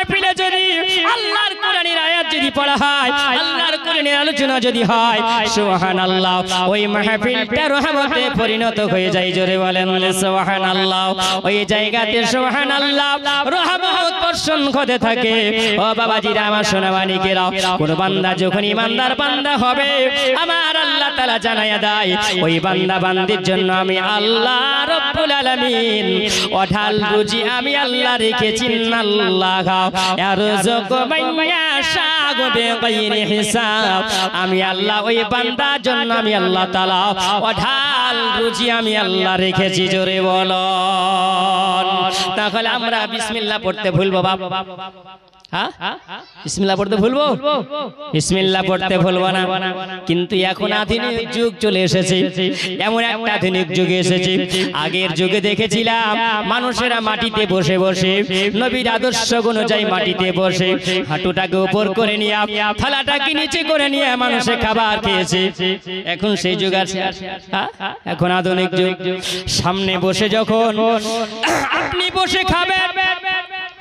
মাহফিলে যদি আল্লাহর কোরআনের আয়াত যদি পড়া হয় আল্লাহর কোরআনের আলোচনা যদি হয় সুবহানাল্লাহ ওই মাহফিলটা রহমতে পরিণত হয়ে যায় জোরে বলেন সুবহানাল্লাহ ওই জায়গাতে সুবহানাল্লাহ রহমত বর্ষণ করতে থাকে ও বাবাজিরা আমার কে রাও কোন বান্দা যখন ইমানদার বান্দা হবে আমার আল্লাহ তাআলা জানায়া দেয় ওই বান্দা বান্দির জন্য আমি আল্লাহ রব্বুল আলামিন অঢাল রুজি আমি আল্লাহ রেখেছি আল্লাহ গাও আমি আল্লাহ ওই বান্দার জন্য আমি আল্লাহ তালা অঢাল আমি আল্লাহ রেখেছি জোরে বল তাহলে আমরা বিসমিল্লা পড়তে ভুলবো বাবা হ্যাঁ বিসমিল্লা পড়তে ভুলবো বিসমিল্লা পড়তে ভুলবো না কিন্তু এখন আধুনিক যুগ চলে এসেছে এমন একটা আধুনিক যুগে এসেছে আগের যুগে দেখেছিলাম মানুষেরা মাটিতে বসে বসে নবীর আদর্শ অনুযায়ী মাটিতে বসে হাঁটুটাকে উপর করে নিয়ে থালাটাকে নিচে করে নিয়ে মানুষে খাবার খেয়েছে এখন সেই যুগ আছে এখন আধুনিক যুগ সামনে বসে যখন আপনি বসে খাবেন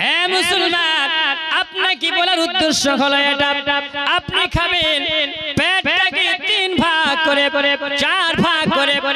হ্যাঁ মুসলমান উদ্দেশ্য হলো এটা আপনি খাবেন পেটটাকে তিন ভাগ করে চার ভাগ করে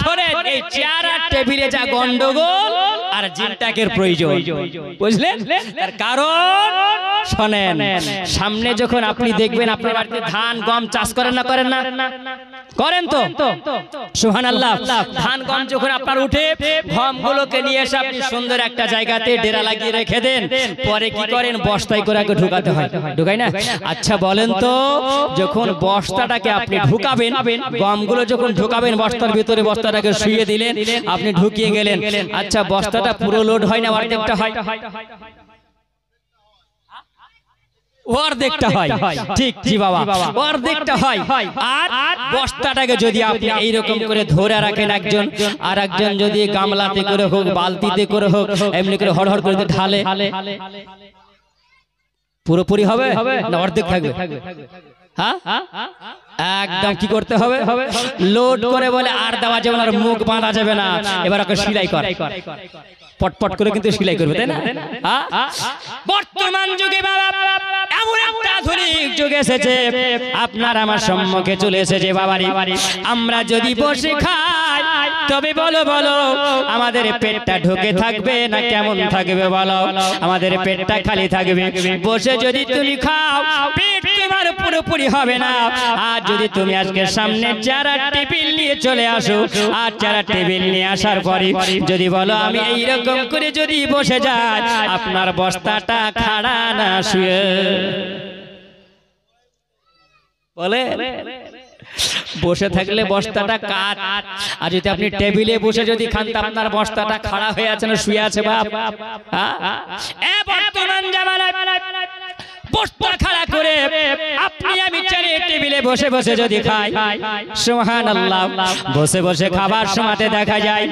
সরেন এই চেয়ার টেবিলে যা গন্ডগোল আর জিনটাকের প্রয়োজন বুঝলেন তার কারণ শোনেন সামনে যখন আপনি দেখবেন আপনার বাড়িতে ধান গম চাষ করেন না করেন না করেন তো সোহান আল্লাহ ধান গম যখন আপনার উঠে গম গুলোকে নিয়ে এসে আপনি সুন্দর একটা জায়গাতে ডেরা লাগিয়ে রেখে দেন পরে কি করেন বস্তায় করে আগে ঢুকাতে হয় ঢুকাই না আচ্ছা বলেন তো যখন বস্তাটাকে আপনি ঢুকাবেন গমগুলো যখন ঢুকাবেন বস্তার ভিতরে বস্তাটাকে শুয়ে দিলেন আপনি ঢুকিয়ে গেলেন আচ্ছা, আচ্ছা বস্তাটা পুরো লোড হয় না অর্ধেকটা হয় যদি আপনি এইরকম করে ধরে রাখেন একজন যদি গামলাতে করে হোক বালতিতে করে হোক এমনি করে করে পুরোপুরি হবে অর্ধেক থাকবে হ্যাঁ? একদম কি করতে হবে লোড করে বলে আর দেওয়া যাবে না মুখ বাঁধা যাবে না এবার ওকে সিলাই কর পটপট করে কিন্তু সেলাই করবে তাই না হ্যাঁ? বর্তমান যুগে বাবা এসেছে আপনার আমার যদি বসে তবে বলো বলো আমাদের পেটটা ঢুকে থাকবে না কেমন থাকবে বলো আমাদের পেটটা খালি থাকবে বসে যদি তুমি খাও পুরোপুরি হবে না আর যদি তুমি আজকে সামনে চারা টেবিল নিয়ে চলে আসো আর চারা টেবিল নিয়ে আসার পরে যদি বলো আমি এইরকম এরকম করে যদি বসে যায় আপনার বস্তাটা খাড়া না শুয়ে বলে বসে থাকলে বস্তাটা কাত আর যদি আপনি টেবিলে বসে যদি খান আপনার বস্তাটা খাড়া হয়ে আছে না শুয়ে আছে বাপ হ্যাঁ? বর্তমান জামানায় পোস্টার বসে বসে যদি খাই সুবহানাল্লাহ বসে বসে খাবার সময়তে দেখা যায়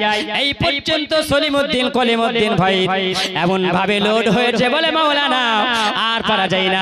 এই পর্যন্ত সলিমউদ্দিন কলিমউদ্দিন ভাই এমন ভাবে লোড হয়েছে বলে মাওলানা আর পারা যায় না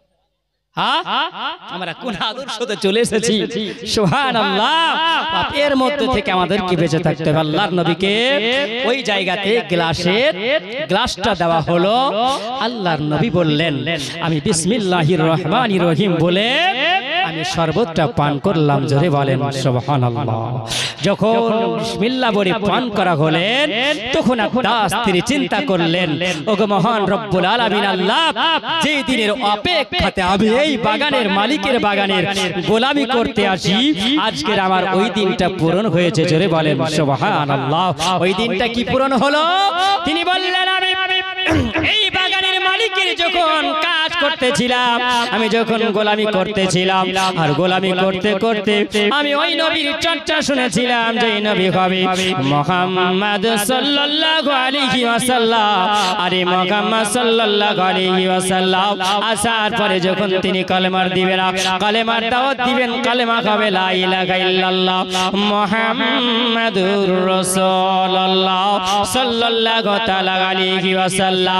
হ্যাঁ? হ্যাঁ? আমরা চলে এসেছি সোহান আল্লাহ থেকে বেঁচে থাকতে হবে আল্লাহর নবীকে ওই জায়গাতে গ্লাসের গ্লাসটা দেওয়া হলো আল্লাহর নবী বললেন আমি বিসমিল্লাহ রহমান রহিম বলে আমি শরবতটা পান করলাম জোরে বলেন সুবহানাল্লাহ যখন বিসমিল্লাহ বলে পান করা হলেন তখন আব্বাস তিনি চিন্তা করলেন ওগো মহান রব্বুল আলামিন আল্লাহ যে দিনের অপেক্ষাতে আমি এই বাগানের মালিকের বাগানের গোলামি করতে আসি আজকের আমার ওই দিনটা পূরণ হয়েছে জোরে বলেন আল্লাহ ওই দিনটা কি পূরণ হলো তিনি বললেন আমি এই বাগানের মালিকের যখন কাজ করতেছিলাম আমি যখন গোলামি করতেছিলাম আর গোলামি করতে করতে আমি ওই নবীর চর্চা শুনেছিলাম যে নবী হবে মোহাম্মদ সাল্লাল্লাহু আলাইহি ওয়াসাল্লাম আরে মোহাম্মদ সাল্লাল্লাহু আলাইহি ওয়াসাল্লাম আসার পরে যখন তিনি কালেমার দিবেন কালেমার দাওয়াত দিবেন কালেমা হবে লা ইলাহা ইল্লাল্লাহ মুহাম্মাদুর রাসূলুল্লাহ সাল্লাল্লাহু তাআলা আলাইহি ওয়াসাল্লাম আল্লাহ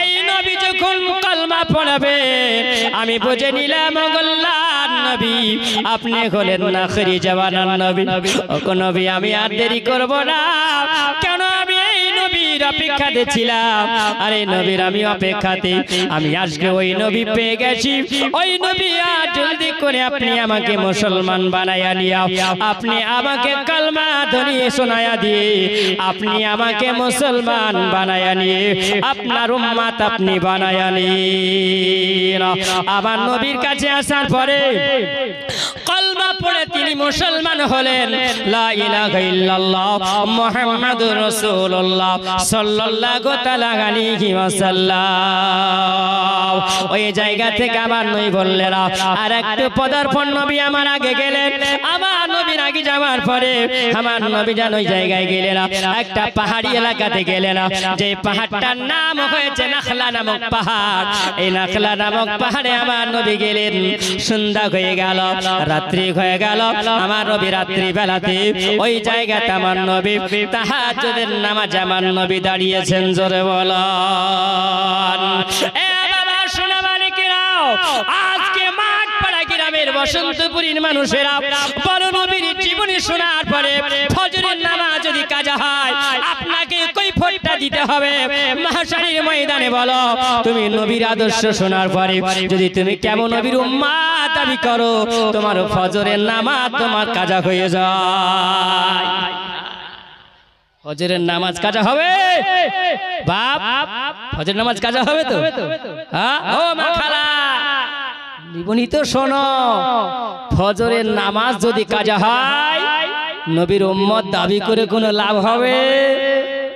এই নবী যখন কলমা পড়াবে আমি বুঝে নিলাম আপনি হলেন না নবী নবী আমি আর দেরি না কেন আমি এই নবীর আরে নবীর আমি আমি আজকে ওই নবী পেয়ে গেছি ওই নবী আর জলদি করে আপনি আমাকে মুসলমান বানাইয়া নিয়া আপনি আমাকে কালমা ধরিয়ে দিয়ে আপনি আমাকে মুসলমান বানায়া নিয়ে আপনার উম্মাত আপনি বানায়া আবার নবীর কাছে আসার পরে কলমা পড়ে তিনি মুসলমান হলেন লা ইলাহা ইল্লাল্লাহ মুহাম্মাদুর রাসূলুল্লাহ সাল্লাল্লাহু তাআলা আলাইহি ওই জায়গা থেকে আবার নই আর একটু পদার্পণ নবী আমার আগে গেলেন আবার নবীর আগে যাওয়ার পরে আমার নবী যেন ওই জায়গায় গেলেন একটা পাহাড়ি এলাকাতে গেলেন যে পাহাড়টার নাম হয়েছে নাখলা নামক পাহাড় এই নাখলা নামক পাহাড়ে আমার নবী গেলেন সন্ধ্যা হয়ে গেল রাত্রি হয়ে হয়ে গেল আমার ওই জায়গাতে আমার নবী নামাজ আমার নবী দাঁড়িয়েছেন জোরে বসন্তপুরীর মানুষেরা বড় নবীর জীবনী শোনার পরে ফজরের নামাজ যদি কাজা হয় আপনাকে কৈফটটা দিতে হবে মহাশালীর ময়দানে বলো তুমি নবীর আদর্শ শোনার পরে যদি তুমি কেমন নবীর উম্মাদ দাবি করো তোমার ফজরের নামাজ তোমার কাজা হয়ে যায় ফজরের নামাজ কাজা হবে বাপ ফজরের নামাজ কাজা হবে তো হ্যাঁ ও মা খালা তো শোনো ফজরের নামাজ যদি কাজা হয় নবীর উম্মত দাবি করে কোনো লাভ হবে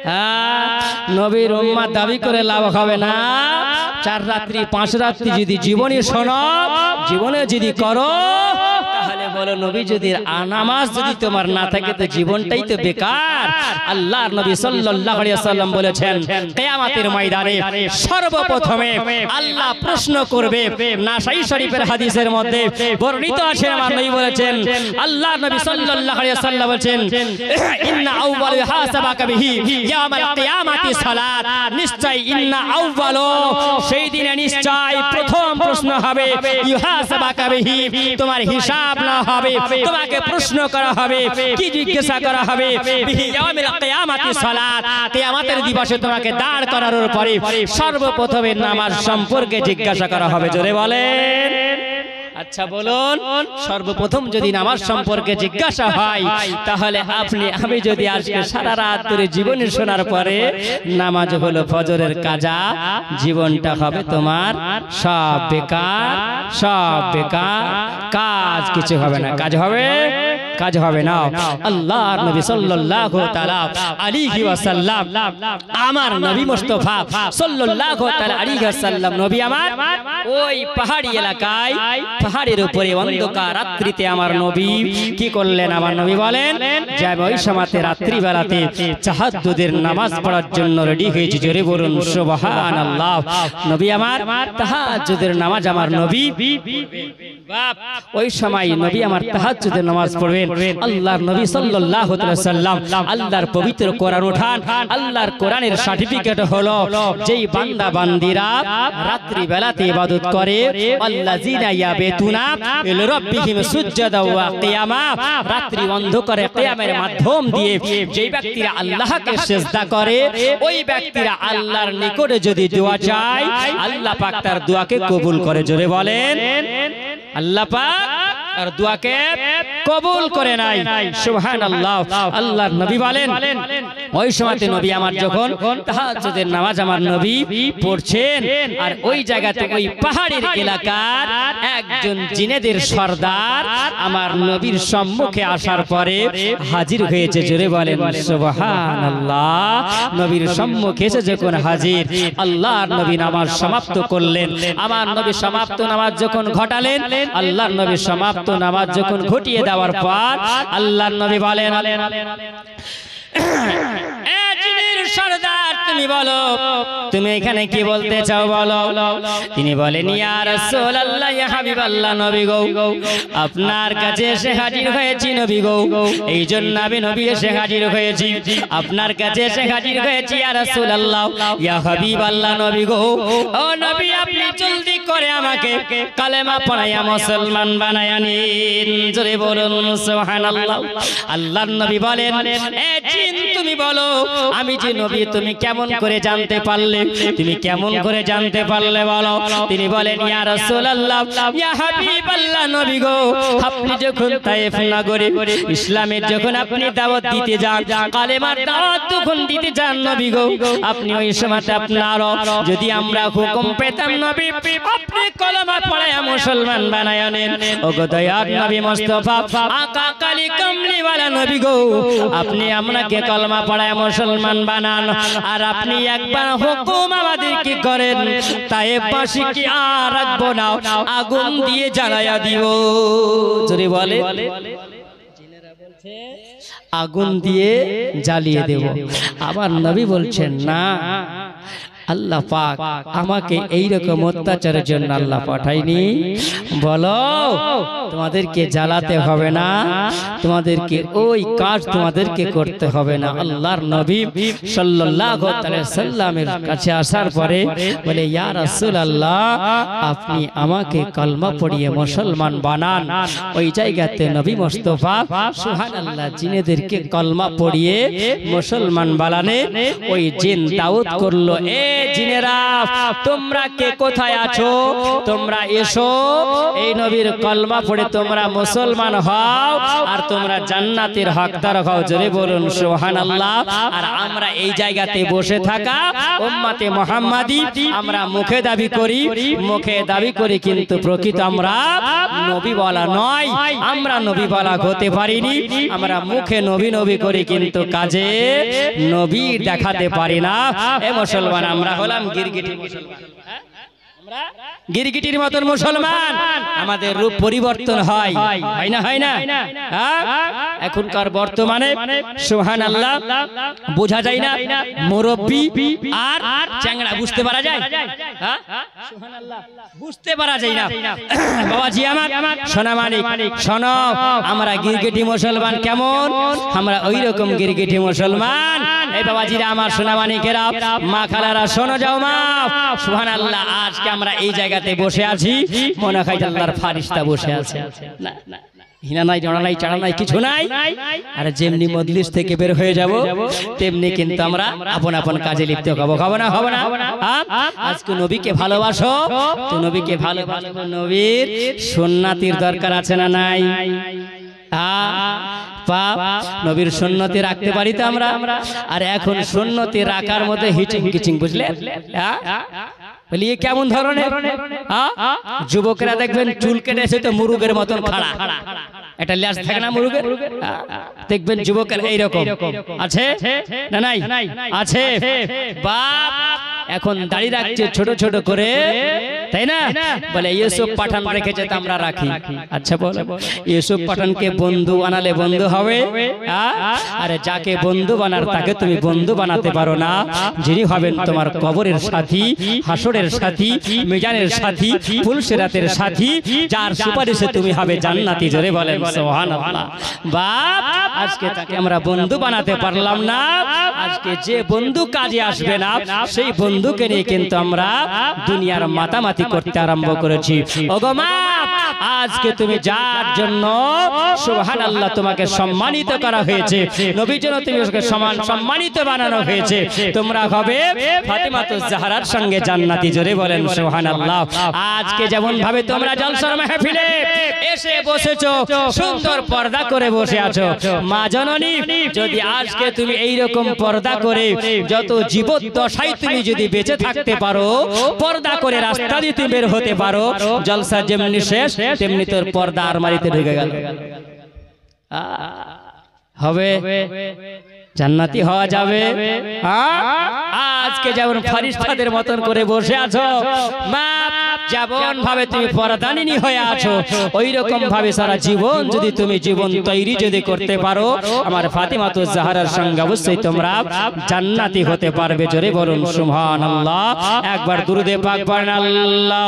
হ্যাঁ নবীর উম্মত দাবি করে লাভ হবে না চার রাত্রি পাঁচ রাত্রি যদি জীবনে শোনো জীবনে যদি করো বলো নবী যদি নামাজ যদি তোমার না থাকে তো জীবনটাই তো বেকার আল্লাহর নবী সাল্লাল্লাহু আলাইহি সাল্লাম বলেছেন কিয়ামতের ময়দানে সর্বপ্রথমে আল্লাহ প্রশ্ন করবে নাসাই শরীফের হাদিসের মধ্যে বর্ণিত আছে আমার নবী বলেছেন আল্লাহর নবী সাল্লাল্লাহু আলাইহি সাল্লাম বলেছেন ইন্না আউওয়ালু হাসাবাকা বিহি ইয়ামাল কিয়ামতি সালাত নিশ্চয় ইন্না আউওয়ালু সেই দিনে নিশ্চয় প্রথম প্রশ্ন হবে ইহাসাবাকা বিহি তোমার হিসাব না হবে তোমাকে প্রশ্ন করা হবে কি জিজ্ঞাসা করা হবে কেয়ামাতের দিবসে তোমাকে দাঁড় করার পরে সর্বপ্রথমে নামাজ সম্পর্কে জিজ্ঞাসা করা হবে জোরে বলেন আচ্ছা বলুন সর্বপ্রথম যদি নামাজ সম্পর্কে জিজ্ঞাসা হয় তাহলে আপনি আমি যদি আজকে সারা রাত ধরে জীবন শোনার পরে নামাজ হলো ফজরের কাজা জীবনটা হবে তোমার সব বেকার সব বেকার কাজ কিছু হবে না কাজ হবে কাজ হবে না আল্লাহ নবী সাল্লাল্লাহু তাআলা আলাইহি ওয়াসাল্লাম আমার নবী মুস্তাফা সাল্লাল্লাহু তাআলা আলাইহি ওয়াসাল্লাম নবী আমার ওই পাহাড়ি এলাকায় পাহাড়ের উপরে অন্ধকার রাত্রিতে আমার নবী কি করলেন আমার নবী বলেন যে ওই সময়তে রাত্রিবেলাতে তাহাজ্জুদের নামাজ পড়ার জন্য রেডি হয়েছে জোরে বলুন সুবহানাল্লাহ নবী আমার তাহাজ্জুদের নামাজ আমার নবী বাপ ওই সময় নবী আমার তাহাজ্জুদের নামাজ পড়বে করবেন আল্লাহর নবী সাল্লাল্লাহু তাআলা সাল্লাম আল্লাহর পবিত্র কোরআন উঠান আল্লাহর কোরআনের সার্টিফিকেট হলো যেই বান্দা বান্দিরা রাত্রি বেলাতে ইবাদত করে আল্লাযিনা ইয়াবিতুনা লিরাব্বিহিম সুজদা ওয়া কিয়ামা রাত্রি অন্ধকারে কিয়ামের মাধ্যম দিয়ে যেই ব্যক্তিরা আল্লাহকে সিজদা করে ওই ব্যক্তিরা আল্লাহর নিকটে যদি দোয়া চায় আল্লাহ পাক তার দোয়াকে কবুল করে জোরে বলেন আল্লাহ পাক আর দোয়াকে কবুল করে নাই সুবহান আল্লাহ আল্লাহর নবী বলেন ওই সময়তে নবী আমার যখন তাহাজ্জুদের নামাজ আমার নবী পড়ছেন আর ওই জায়গাতে ওই পাহাড়ের এলাকার একজন জিনেদের সর্দার আমার নবীর সম্মুখে আসার পরে হাজির হয়েছে জোরে বলেন সুবহান আল্লাহ নবীর সম্মুখে এসে যখন হাজির আল্লাহর নবী নামাজ সমাপ্ত করলেন আমার নবী সমাপ্ত নামাজ যখন ঘটালেন আল্লাহর নবী সমাপ্ত নামাজ যখন ঘটিয়ে দেওয়ার পর আল্লাহ নবী বলেন তুমি এখানে কি বলতে চাও তিনি বলেন আপনার কাছে এসে হাজির হয়েছি নবী গৌ এই জন্য আমি নবী এসে হাজির হয়েছি আপনার কাছে এসে হাজির হয়েছি আর রসুল আল্লাহ ইয়া হাবিব আল্লাহ নবী গৌ ও নবী আপনি জলদি করে আমাকে কালেমা পড়াইয়া মুসলমান বানায়া নিন জোরে বলুন সুবহানাল্লাহ আল্লাহর নবী বলেন এ জি মুমিন তুমি বলো আমি যে নবী তুমি কেমন করে জানতে পারলে তুমি কেমন করে জানতে পারলে বলো তিনি বলেন ইয়া রাসূলুল্লাহ ইয়া হাবিবাল্লাহ নবী গো আপনি যখন তায়েফ নগরে ইসলামের যখন আপনি দাওয়াত দিতে যান কালেমার দাওয়াত তখন দিতে যান নবী গো আপনি ওই সময়তে আপনার যদি আমরা হুকুম পেতাম নবী আপনি কলমা পড়ায় মুসলমান বানায়নেন ওগো দয়ার নবী মুস্তাফা আকা কালি কমলি ওয়ালা নবী গো আপনি আমাকে আপনাকে কলমা পড়ায় মুসলমান বানান আর আপনি একবার হুকুম আমাদের কি করেন তাই পাশে কি আর রাখবো না আগুন দিয়ে জ্বালায়া দিও যদি বলে আগুন দিয়ে জ্বালিয়ে দেব আবার নবী বলছেন না আল্লাহ পাক আমাকে এই রকম অত্যাচারের জন্য আল্লাহ পাঠায়নি বলো তোমাদেরকে জ্বালাতে হবে না তোমাদেরকে ওই কাজ তোমাদেরকে করতে হবে না আল্লাহর নবী সাল্লাল্লাহু সাল্লামের কাছে আসার পরে বলে ইয়া রাসূলুল্লাহ আপনি আমাকে কলমা পড়িয়ে মুসলমান বানান ওই জায়গাতে নবী মুস্তাফা সুবহানাল্লাহ জিনেদেরকে কলমা পড়িয়ে মুসলমান বানানে ওই জিন দাউদ করলো এ জিনেরা তোমরা কে কোথায় আছো তোমরা এসো এই নবীর কলমা পড়ে তোমরা মুসলমান হও আর তোমরা জান্নাতের হকদার হও জোরে বলুন সুবহানাল্লাহ আর আমরা এই জায়গাতে বসে থাকা উম্মতে মুহাম্মাদি আমরা মুখে দাবি করি মুখে দাবি করি কিন্তু প্রকৃত আমরা নবী বলা নয় আমরা নবী বলা হতে পারিনি আমরা মুখে নবী নবী করি কিন্তু কাজে নবী দেখাতে পারি না এ মুসলমান আমরা আমরা হলাম গিরগিটি মুসলমান গিরগিটির মতন মুসলমান আমাদের রূপ পরিবর্তন হয় না হয় না হ্যাঁ? এখনকার বর্তমানে সোহান আল্লাহ বোঝা যায় না মুরব্বী আর চ্যাংড়া বুঝতে পারা যায় হ্যাঁ? বুঝতে পারা যায় না বাবাজি আমার সোনা মানিক আমরা গিরগিটি মুসলমান কেমন আমরা ওই রকম গিরগিটি মুসলমান এই বাবাজিরা আমার সোনা মানিকেরা মা খালারা শোনো যাও মা সোহান আল্লাহ আজকে আমরা এই জায়গাতে বসে আছি মনে হয় আল্লাহর ফারিস্তা বসে আছে না না হিনা নাই জনা নাই চাড়া নাই কিছু নাই আর যেমনি মদলিশ থেকে বের হয়ে যাব তেমনি কিন্তু আমরা আপন আপন কাজে লিপ্ত হবো খাবো না হবে না আজকে নবীকে ভালোবাসো তো নবীকে ভালো নবীর সোননাতির দরকার আছে না নাই পাপ নবীর সুন্নতে রাখতে পারি তো আমরা আর এখন সুন্নতে রাখার মধ্যে হিচিং কিচিং বুঝলে হ্যাঁ? বলি কেমন ধরনের হ্যাঁ? যুবকেরা দেখবেন চুল কেটেছে তো মুরুগের মতন খাড়া একটা ল্যাস থাকে না মুরুগের হ্যাঁ? দেখবেন যুবকের এইরকম আছে নাই আছে বাপ এখন দাড়ি রাখছে ছোট ছোট করে তাই না বলে ইউসুফ পাঠান রেখেছে তো আমরা রাখি আচ্ছা বলো ইউসুফ পাঠানকে বন্ধু আনালে বন্ধু হবে আরে যাকে বন্ধু বানার তাকে তুমি বন্ধু বানাতে পারো না যিনি হবেন তোমার কবরের সাথী হাসরের সাথী মিজানের সাথী ফুলসেরাতের সাথী যার সুপারিশে তুমি হবে জান্নাতি জোরে বলেন সুবহানাল্লাহ বাপ আজকে তাকে আমরা বন্ধু বানাতে পারলাম না আজকে যে বন্ধু কাজে আসবে না সেই বন্ধুকে নিয়ে কিন্তু আমরা দুনিয়ার মাতামাতি করতে আরম্ভ করেছি ওগো মা আজকে তুমি যার জন্য সুবহানাল্লাহ তোমাকে সম্মানিত করা হয়েছে নবী যেন তুমি সমান সম্মানিত বানানো হয়েছে তোমরা হবে ফাতিমাতুজ জাহরার সঙ্গে জান্নাতি জোরে বলেন সুবহানাল্লাহ আজকে যেমন ভাবে তোমরা জলসার মাহফিলে এসে বসেছো সুন্দর পর্দা করে বসে আছো মা জননী যদি আজকে তুমি এই রকম পর্দা করে যত জীবত দশাই তুমি যদি বেঁচে থাকতে পারো পর্দা করে রাস্তা দিয়ে তুমি বের হতে পারো জলসা যেমনি শেষ তেমনি তোর পর্দা আর মারিতে ঢুকে গেল হবে জান্নাতি হওয়া যাবে আজকে যেমন ফারিস্তাদের মতন করে বসে আছো মা যেমন ভাবে তুমি পরাদানিনী হয়ে আছো ওই রকম ভাবে সারা জীবন যদি তুমি জীবন তৈরি যদি করতে পারো আমার ফাতিমা তো জাহারার সঙ্গে অবশ্যই তোমরা জান্নাতি হতে পারবে জোরে বলুন সুহান আল্লাহ একবার দুরুদে পাক আল্লাহ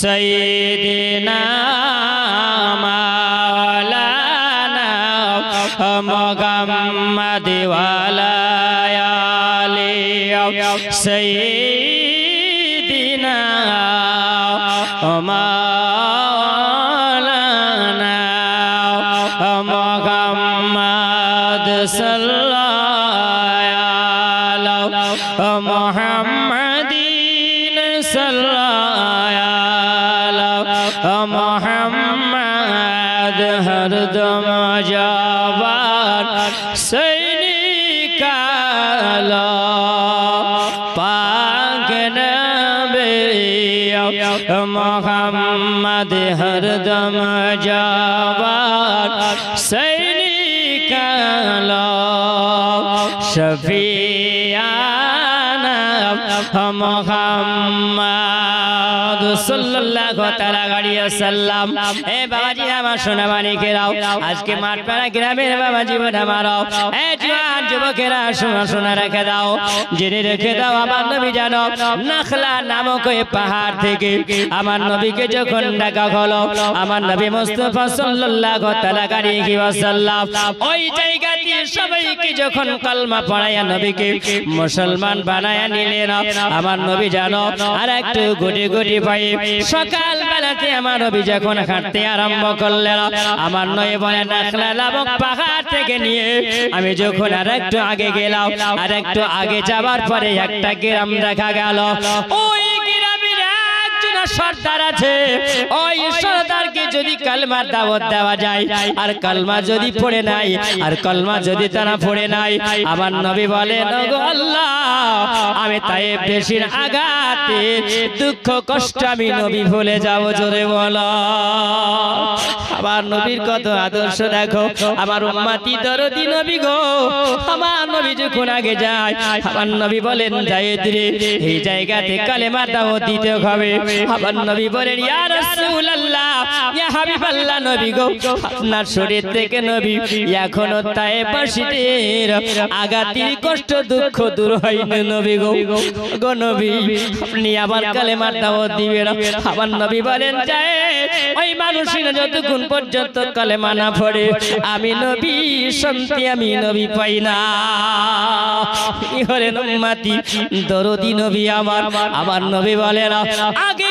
سيدنا مولانا محمد وعلى آله سيدنا ওয়াসাল্লাম এ বাবাজি আমার সোনা মানিকেরাও আজকে মাঠপাড়া গ্রামের বাবাজি বোন আমারও এ যুবকেরা শোনা শোনা রেখে দাও জেনে রেখে দাও আমার নবী জানো নাখলা নামক পাহাড় থেকে আমার নবীকে যখন ডাকা হলো আমার নবী মুস্তফা সাল্লাল্লাহু তাআলা আলাইহি ওয়াসাল্লাম ওই জায়গা দিয়ে সবাইকে যখন কালমা পড়ায়া নবীকে মুসলমান বানায়া নিলেন আমার নবী জানো আর একটু গুটি গুটি পাই সকাল বেলাতে আমার নবী যখন হাঁটতে আরম্ভ করলেন আমার নয় বলে নাখলা নামক পাহাড় থেকে নিয়ে আমি যখন আর একটু আগে গেলাম আর একটু আগে যাবার পরে একটা গ্রাম দেখা গেল ওই একটা সর্দার আছে ওই সর্দারকে যদি কালমার দাওয়াত দেওয়া যায় আর কালমা যদি পড়ে নাই আর কলমা যদি তারা পড়ে নাই আমার নবী বলেন আল্লাহ আমি তাই বেশির আগাতে দুঃখ কষ্ট আমি নবী ভুলে যাব জোরে বল আমার নবীর কত আদর্শ দেখো আমার উম্মাতি দরদি নবী গো আমার নবী যখন আগে যায় আমার নবী বলেন যায় এই জায়গাতে কালেমা দাও দিতে হবে আমার নবী বলেন ইয়া রাসূলুল্লাহ ইয়া হাবিবাল্লাহ নবী গো আপনার শরীর থেকে নবী এখনো তাই বাসীদের আগাতির কষ্ট দুঃখ দূর হয়নি নবী গো গো নবী আপনি আবার কালেমার দাওয়াত দিবেন আমার নবী বলেন যায় ওই মানুষেরা যতক্ষণ পর্যন্ত কালেমা না পড়ে আমি নবী শান্তি আমি নবী পাই না ইহরে নম্মাতি দরদি নবী আমার আমার নবী বলেন আগে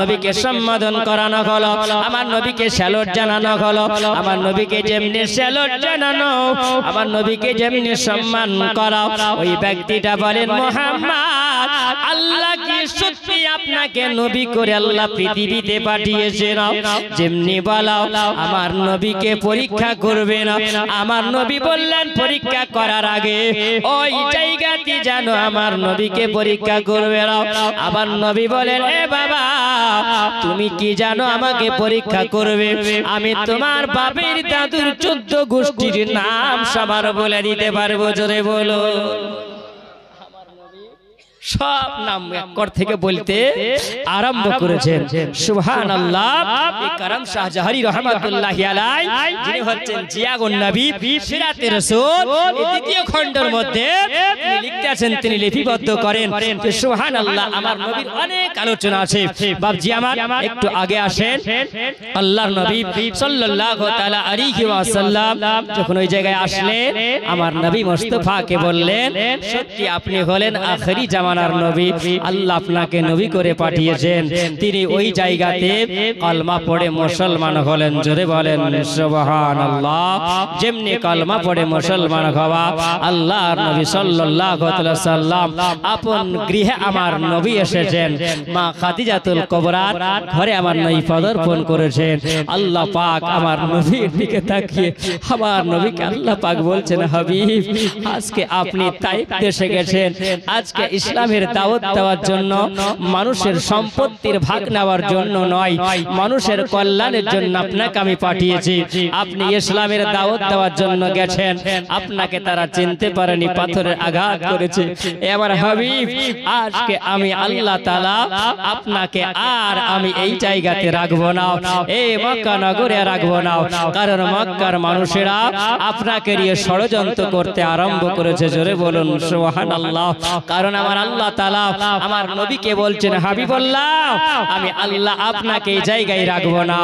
নবীকে সম্বোধন করানো হলো আমার নবীকে স্যালোট জানানো হলো আমার নবীকে যেমনি স্যালোট জানানো আমার নবীকে যেমনি সম্মান করা ওই ব্যক্তিটা বলেন মোহাম্মদ আল্লাহ কি সত্যি আপনাকে নবী করে আল্লাহ পৃথিবীতে পাঠিয়েছে না যেমনি বলাও আমার নবীকে পরীক্ষা করবে না আমার নবী বললেন পরীক্ষা করার আগে ওই জায়গাটি জানো আমার নবীকে পরীক্ষা করবে না আমার নবী বলেন এ বাবা তুমি কি জানো আমাকে পরীক্ষা করবে আমি তোমার বাপের দাদুর চোদ্দ গোষ্ঠীর নাম সবার বলে দিতে পারবো জোরে বলো সব নাম একর থেকে বলতে আরম্ভ করেছেন সুহান আল্লাহ তিনি করেন সুহান আল্লাহ আমার আছে বাবজি আমার একটু আগে আসেন নবী মোস্তফা তাআলা জায়গায় আসলেন আমার নবী বললেন সত্যি আপনি হলেন আখেরি জামান জামানার নবী আল্লাহ আপনাকে নবী করে পাঠিয়েছেন তিনি ওই জায়গাতে কলমা পড়ে মুসলমান হলেন জোরে বলেন সুবহান আল্লাহ যেমনি কলমা পড়ে মুসলমান হওয়া আল্লাহ নবী সাল্লাল্লাহু সাল্লাম আপন গৃহে আমার নবী এসেছেন মা খাদিজাতুল কবরার ঘরে আমার নবী পদার্পণ করেছেন আল্লাহ পাক আমার নবীর দিকে তাকিয়ে আমার নবীকে আল্লাহ পাক বলছেন হাবিব আজকে আপনি তাই দেশে গেছেন আজকে ইসলাম ইসলামের দাওয়াত দেওয়ার জন্য মানুষের সম্পত্তির ভাগ নেওয়ার জন্য নয় মানুষের কল্যাণের জন্য আপনাকে আমি পাঠিয়েছি আপনি ইসলামের দাওয়াত দেওয়ার জন্য গেছেন আপনাকে তারা চিনতে পারেনি পাথরের আঘাত করেছে এবার হাবিব আজকে আমি আল্লাহ তাআলা আপনাকে আর আমি এই জায়গাতে রাখবো না এ মক্কা নগরে রাখবো না কারণ মক্কার মানুষেরা আপনাকে নিয়ে ষড়যন্ত্র করতে আরম্ভ করেছে জোরে বলুন সুবহানাল্লাহ কারণ আমার আল্লাহ তালা আমার নবীকে বলছেন হাবিবুল্লাহ আমি আল্লাহ আপনাকে এই জায়গায় রাখবো না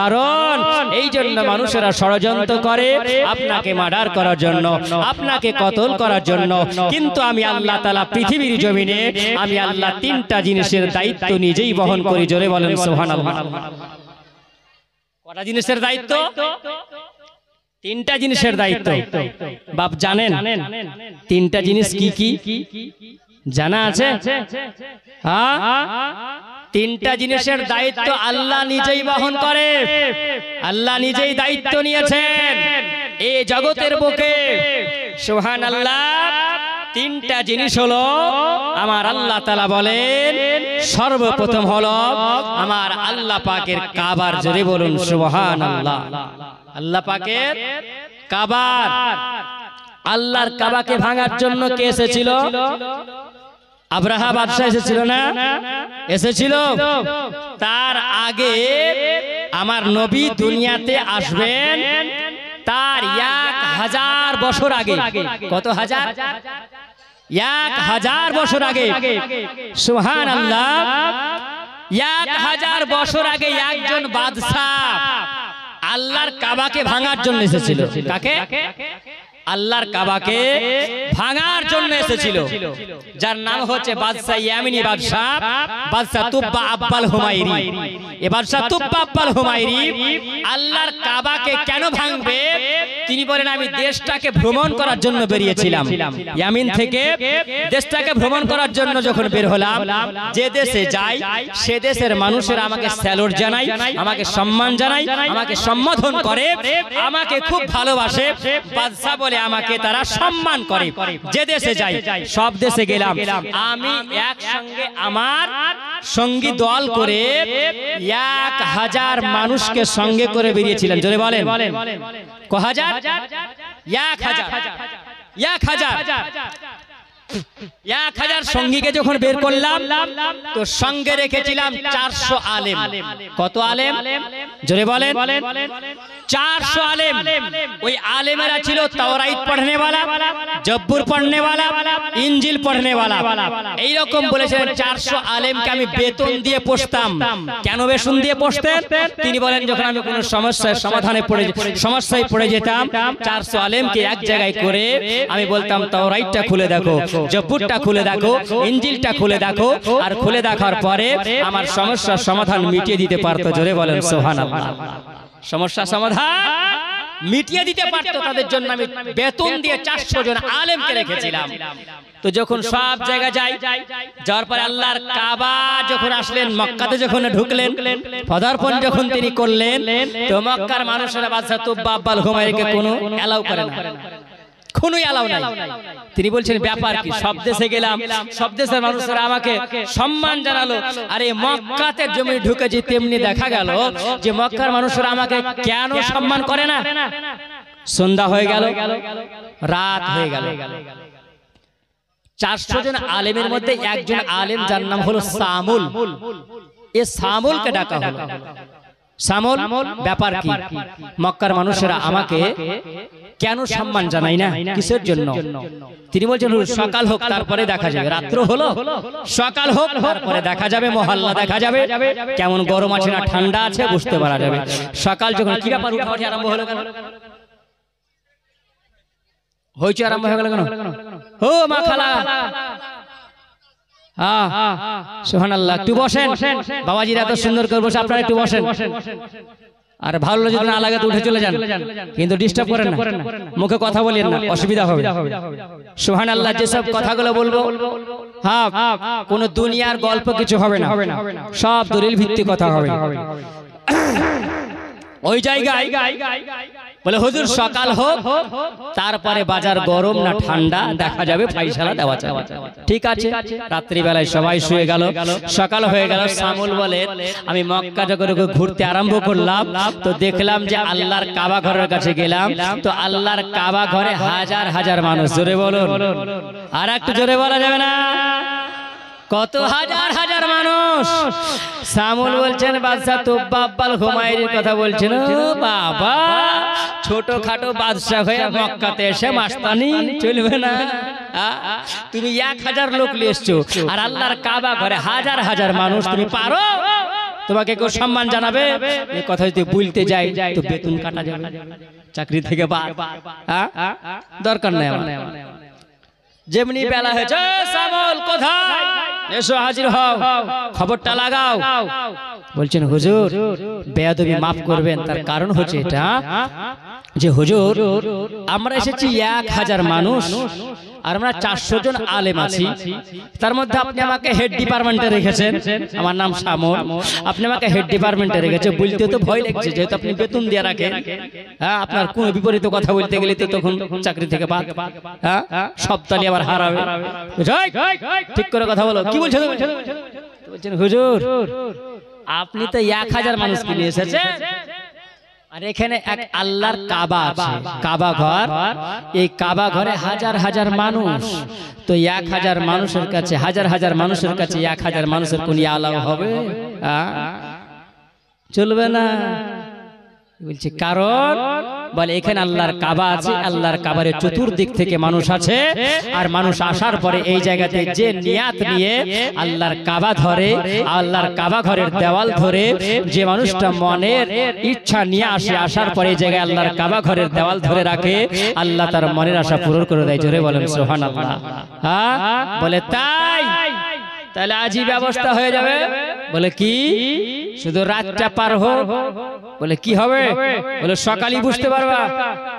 কারণ এই জন্য মানুষেরা ষড়যন্ত্র করে আপনাকে মার্ডার করার জন্য আপনাকে কতল করার জন্য কিন্তু আমি আল্লাহ তালা পৃথিবীর জমিনে আমি আল্লাহ তিনটা জিনিসের দায়িত্ব নিজেই বহন করি জোরে বলেন সোহান কটা জিনিসের দায়িত্ব তিনটা জিনিসের দায়িত্ব বাপ জানেন তিনটা জিনিস কি কি জানা আছে হ্যাঁ? হ্যাঁ? তিনটা জিনিসের দায়িত্ব আল্লাহ নিজেই বহন করে আল্লাহ নিজেই দায়িত্ব নিয়েছেন এই জগতের বুকে সোহান আল্লাহ তিনটা জিনিস হলো আমার আল্লাহ তালা বলেন সর্বপ্রথম হলো আমার আল্লাহ পাকের কাবার জোরে বলুন সোহান আল্লাহ আল্লাহ পাকের কাবার আল্লাহর কাবাকে ভাঙার জন্য কে এসেছিল আব্রাহা বাদশাহ এসেছিল না এসেছিল তার আগে আমার নবী দুনিয়াতে আসবেন তার এক হাজার বছর আগে কত হাজার এক হাজার বছর আগে সুহান আল্লাহ এক হাজার বছর আগে একজন বাদশাহ আল্লাহর কাবাকে ভাঙার জন্য এসেছিল কাকে আল্লাহর কাবাকে ভাঙার জন্য এসেছিল যার নাম হচ্ছে বাদশাহ ইয়ামিনী বাদশাহ বাদশাহ তুব্বা আব্বাল হুমায়রি এ বাদশাহ তুব্বা আব্বাল হুমায়রি আল্লাহর কাবাকে কেন ভাঙবে তিনি বলেন আমি দেশটাকে ভ্রমণ করার জন্য বেরিয়েছিলাম ইয়ামিন থেকে দেশটাকে ভ্রমণ করার জন্য যখন বের হলাম যে দেশে যাই সে দেশের মানুষের আমাকে স্যালোট জানাই আমাকে সম্মান জানাই আমাকে সম্বোধন করে আমাকে খুব ভালোবাসে বাদশাহ বলে বলে আমাকে তারা সম্মান করে যে দেশে যাই সব দেশে গেলাম আমি সঙ্গে আমার সঙ্গী দল করে এক হাজার মানুষকে সঙ্গে করে বেরিয়েছিলেন জোরে বলেন ক হাজার এক হাজার এক হাজার এক হাজার সঙ্গীকে যখন বের করলাম তো সঙ্গে রেখেছিলাম চারশো আলেম কত আলেম জোরে বলেন চারশো আলেম ওই আলেমেরা ছিল তাওরাইত पढ़ने বালা জব্বুর पढ़ने বালা इंजिल पढ़ने বালা এই রকম বলেছিলেন চারশো আলেমকে আমি বেতন দিয়ে পোষতাম কেন বেতন দিয়ে পোষতেন তিনি বলেন যখন আমি কোনো সমস্যার সমাধানে পড়ে সমস্যায় পড়ে যেতাম চারশো আলেমকে এক জায়গায় করে আমি বলতাম তাওরাইতটা খুলে দেখো জব্বুরটা খুলে দেখো ইঞ্জিলটা খুলে দেখো আর খুলে দেখার পরে আমার সমস্যার সমাধান মিটিয়ে দিতে পারতো জোরে বলেন সুবহানাল্লাহ সমস্যা সমাধান মিটিয়ে দিতে পারতো তাদের জন্য আমি বেতন দিয়ে চারশো জন আলেমকে রেখেছিলাম তো যখন সব জায়গা যাই যাওয়ার পরে আল্লাহর কাবা যখন আসলেন মক্কাতে যখন ঢুকলেন পদার্পণ যখন তিনি করলেন তো মক্কার মানুষেরা বাদশাহ তুব্বা আব্বাল হুমায়ুকে কোনো অ্যালাউ করে না নাই তিনি বলছেন ব্যাপার কি সব দেশে গেলাম সব দেশের মানুষরা আমাকে সম্মান জানালো আর এই মক্কাতে জমি যে তেমনি দেখা গেল যে মক্কার মানুষরা আমাকে কেন সম্মান করে না সন্ধ্যা হয়ে গেল রাত হয়ে গেল চারশো জন আলেমের মধ্যে একজন আলেম যার নাম হলো সামুল এ সামুলকে ডাকা হলো সামল ব্যাপার কি মক্কার মানুষেরা আমাকে কেন সম্মান জানাই না কিসের জন্য তিনি বলছেন সকাল হোক তারপরে দেখা যাবে রাত্র হলো সকাল হোক তারপরে দেখা যাবে মহল্লা দেখা যাবে কেমন গরম আছে না ঠান্ডা আছে বুঝতে পারা যাবে সকাল যখন কি ব্যাপার উঠে আরম্ভ হলো কেন হইচে আরম্ভ হয়ে গেল কেন ও মা খালা হ্যাঁ সোহান আল্লাহ এত সুন্দর করে বসে আপনারা আর ভালো যদি না লাগাতে উঠে চলে যান কিন্তু ডিস্টার্ব করেন না মুখে কথা বলেন না অসুবিধা হবে সোহান আল্লাহ যেসব কথাগুলো বলবো হ্যাঁ কোন দুনিয়ার গল্প কিছু হবে না সব দলিল ভিত্তিক কথা হবে ওই জায়গায় বলে হুজুর সকাল হোক তারপরে বাজার গরম না ঠান্ডা দেখা যাবে ফাইসালা দেওয়া যাবে ঠিক আছে রাত্রিবেলায় সবাই শুয়ে গেল সকাল হয়ে গেল শামুল বলে আমি মক্কা যখন ঘুরতে আরম্ভ করলাম তো দেখলাম যে আল্লাহর কাবা ঘরের কাছে গেলাম তো আল্লাহর কাবা ঘরে হাজার হাজার মানুষ জোরে বলো আর একটু জোরে বলা যাবে না কত হাজার হাজার মানুষ শামুল বলছেন বাদশাহ তো বাব্বাল ঘুমাইয়ের কথা বলছেন বাবা ছোটখাটো বাদশাহ হয়ে মক্কাতে এসে মাস্তানি চলবে না তুমি এক হাজার লোক নিয়ে এসছো আর আল্লাহর কাবা ঘরে হাজার হাজার মানুষ তুমি পারো তোমাকে কেউ সম্মান জানাবে এই কথা যদি বলতে যাই তো বেতন কাটা যাবে চাকরি থেকে বা দরকার নেই যেমনি বেলা হয়েছে সামল কোথায় এসো হাজির হও খবরটা লাগাও বলছেন হুজুর বেয়াদবি মাফ করবেন তার কারণ হচ্ছে এটা যে হুজুর আমরা এসেছি এক হাজার মানুষ আর আমরা চারশো জন আলেম আছি তার মধ্যে আপনি আমাকে হেড ডিপার্টমেন্টে রেখেছেন আমার নাম সামর আপনি আমাকে হেড ডিপার্টমেন্টে রেখেছে বলতে তো ভয় লাগছে যেহেতু আপনি বেতন দিয়ে রাখেন হ্যাঁ আপনার কোনো বিপরীত কথা বলতে গেলে তো তখন চাকরি থেকে বাদ হ্যাঁ সপ্তাহে আবার হারাবে ঠিক করে কথা বলো কি বলছো বলছেন হুজুর আপনি তো এক হাজার মানুষকে নিয়ে এসেছেন এখানে এক কাবা এই হাজার হাজার মানুষ তো এক হাজার মানুষের কাছে হাজার হাজার মানুষের কাছে এক হাজার মানুষের কোন হবে চলবে না বলছে কারণ বলে এখানে আল্লাহর কাবা আছে আল্লাহর কাবারে চতুর্দিক থেকে মানুষ আছে আর মানুষ আসার পরে এই জায়গাতে যে নিয়াত নিয়ে আল্লাহর কাবা ধরে আল্লাহর কাবা ঘরের দেওয়াল ধরে যে মানুষটা মনের ইচ্ছা নিয়ে আসে আসার পরে এই জায়গায় আল্লাহর কাবা ঘরের দেওয়াল ধরে রাখে আল্লাহ তার মনের আশা পূরণ করে দেয় জোরে বলেন সোহান আল্লাহ হ্যাঁ বলে হ্যাঁ? তাই তাহলে আজই ব্যবস্থা হয়ে যাবে বলে কি শুধু রাতটা পার হোক বলে কি হবে বলে সকালই বুঝতে পারবা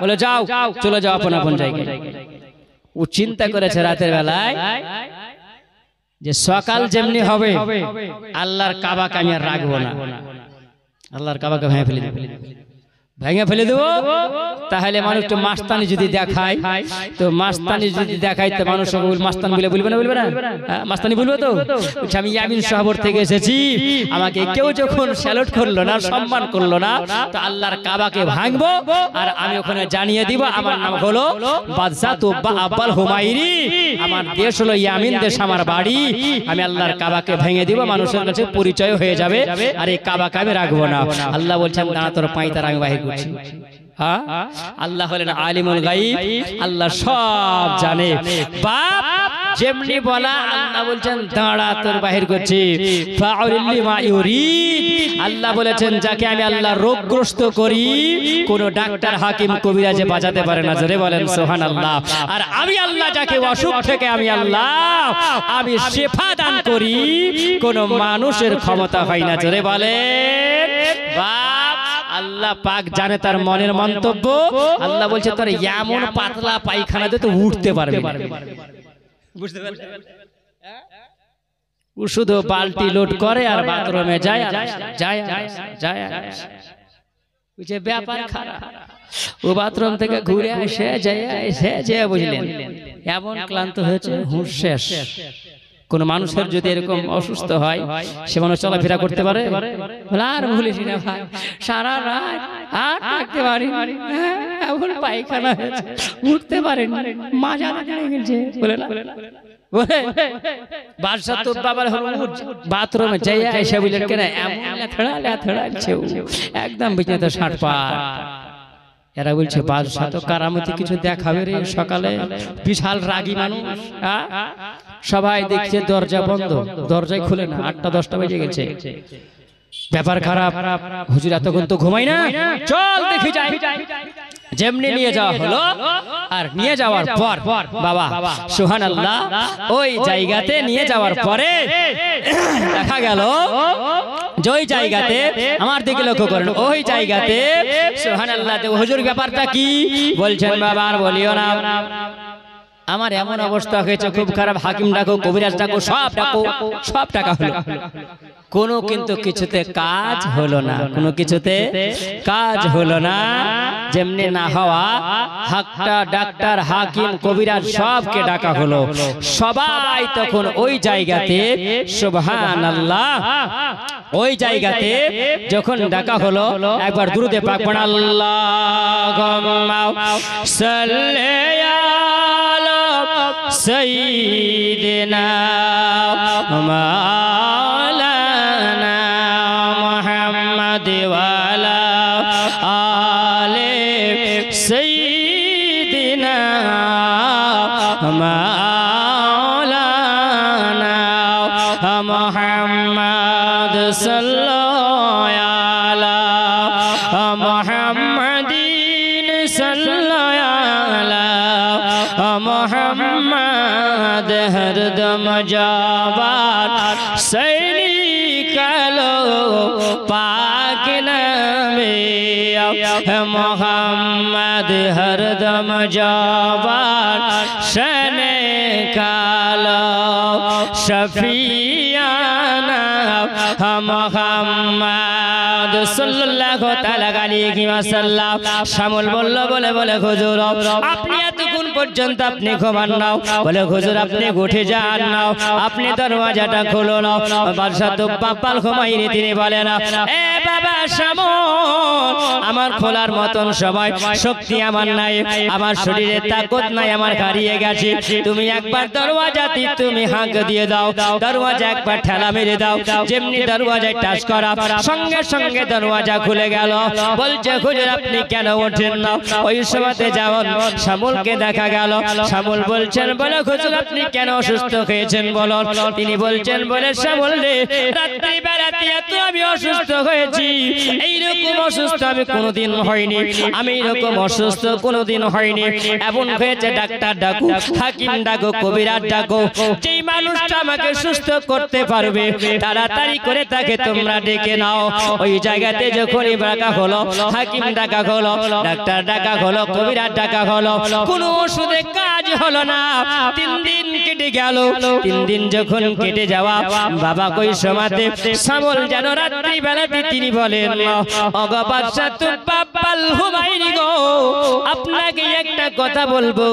বলে যাও চলে যাও আপন আপন জায়গায় ও চিন্তা করেছে রাতের বেলায় যে সকাল যেমনি হবে আল্লাহর কাবাকে আমি আর রাখবো না আল্লাহর কাবাকে ভেঙে ফেলে ভেঙে ফেলে দেবো তাহলে মানুষ তো মাস্তানি যদি দেখায় তো মাস্তানি যদি দেখায় তো মানুষ মাস্তান বলে বলবে না বলবে না মাস্তানি বলবে তো আমি ইয়ামিন শহর থেকে এসেছি আমাকে কেউ যখন স্যালুট করলো না সম্মান করলো না তো আল্লাহর কাবাকে ভাঙবো আর আমি ওখানে জানিয়ে দিব আমার নাম হলো বাদশাহ তোব্বা আব্বাল হুমাইরি আমার দেশ হলো ইয়ামিন দেশ আমার বাড়ি আমি আল্লাহর কাবাকে ভেঙে দিব মানুষের কাছে পরিচয় হয়ে যাবে আর এই কাবাকে আমি রাখবো না আল্লাহ বলছেন দাঁড়া তোর পাঁই তার আমি বাহির করছি আল্লাহ হলেন আলিমুল গাইব আল্লাহ সব জানে বাপ যেমনি বলা আল্লাহ বলছেন দাঁড়া তোর বাহির করছি আল্লাহ বলেছেন যাকে আমি আল্লাহ রোগগ্রস্ত করি কোন ডাক্তার হাকিম কবিরাজে বাঁচাতে পারে না জোরে বলেন সোহান আল্লাহ আর আমি আল্লাহ যাকে অসুখ থেকে আমি আল্লাহ আমি শেফা দান করি কোন মানুষের ক্ষমতা হয় না জোরে বলেন বা আল্লাহ পাক জানে তার মনের মন্তব্য আল্লাহ বলছে তোর এমন পাতলা পায়খানাতে তো উঠতে পারবে শুধু বালতি লোড করে আর বাথরুমে যায় ব্যাপার ও বাথরুম থেকে ঘুরে এসে যে বুঝলেন এমন ক্লান্ত হয়েছে হুঁশ শেষ কোনো মানুষের যদি এরকম অসুস্থ হয় সে মানুষ চলাফেরা করতে পারে আর ভুলিস না ভাই সারা রাত আর থাকতে পারি এখন পায়খানা উঠতে পারেন মাজা গেছে বলে না বাদশাহ তোর বুঝলেন এমন একদম পা এরা বলছে কারামতি কিছু দেখাবে রে সকালে বিশাল রাগী মানুষ সবাই দেখছে দরজা বন্ধ দরজায় খুলে না আটটা দশটা বেজে গেছে ব্যাপার খারাপ হুজুর এতক্ষণ তো ঘুমাই না চল দেখি যাই যেমনি নিয়ে যাওয়া হলো আর নিয়ে যাওয়ার পর বাবা সুহান আল্লাহ ওই জায়গাতে নিয়ে যাওয়ার পরে দেখা গেল ওই জায়গাতে আমার দিকে লক্ষ্য করেন ওই জায়গাতে সোহান আল্লাহ হুজুর ব্যাপারটা কি বলছেন বাবা আর বলিও না আমার এমন অবস্থা হয়েছে খুব খারাপ হাকিম ডাকো কবিরাজ ডাকো সব ডাকো সব টাকা হলো কোনো কিন্তু কিছুতে কাজ হলো না কোনো কিছুতে কাজ হলো না যেমনি না হওয়া হাকটা ডাক্তার হাকিম কবিরাজ সবকে ডাকা হলো সবাই তখন ওই জায়গাতে সুবহান আল্লাহ ওই জায়গাতে যখন ডাকা হলো একবার দুরুদে পাক আল্লাহ সাল্লাল্লাহু سيدنا محمد নাম জবার সনে কালো শফিয়ানা মোহাম্মদ সাল্লাল্লাহু তাআলা আলাইহি ওয়াসাল্লাম শামুল বলল বলে বলে হুজুর আপনি পর্যন্ত আপনি ঘুমান নাও বলে হুজুর আপনি উঠে যান নাও আপনি দরওয়াজাটা খুলো নাও বাদশাহ তো পাপাল ঘুমাইনি তিনি বলে না এ বাবা সামন আমার খোলার মতন সময় শক্তি আমার নাই আমার শরীরে তাকত নাই আমার হারিয়ে গেছে তুমি একবার দরওয়াজা দি তুমি হাঁক দিয়ে দাও দরওয়াজা একবার ঠেলা মেরে দাও যেমনি দরওয়াজায় টাচ করা সঙ্গে সঙ্গে দরওয়াজা খুলে গেল বলছে হুজুর আপনি কেন ওঠেন না ওই সময়তে যাও শ্যামলকে দেখা চলে গেল শ্যামল বলছেন বলে হুজুর আপনি কেন অসুস্থ হয়েছেন বলো তিনি বলছেন বলে শ্যামল রে রাত্রি আমি অসুস্থ হয়েছি এইরকম অসুস্থ আমি কোনোদিন হয়নি আমি এরকম অসুস্থ কোনোদিন হয়নি এমন হয়েছে ডাক্তার ডাকো হাকিম ডাকো কবিরাজ ডাকো যেই মানুষটা আমাকে সুস্থ করতে পারবে তাড়াতাড়ি করে তাকে তোমরা ডেকে নাও ওই জায়গাতে যখনই ডাকা হলো হাকিম ডাকা হলো ডাক্তার ডাকা হলো কবিরাজ ডাকা হলো কোনো ওষুধে কাজ হলো না তিন দিন কেটে গেল তিন দিন যখন কেটে যাওয়া বাবা কই সমাতে শ্যামল যেন রাত্রি বেলাতে তিনি বলেন আপনাকে একটা কথা বলবো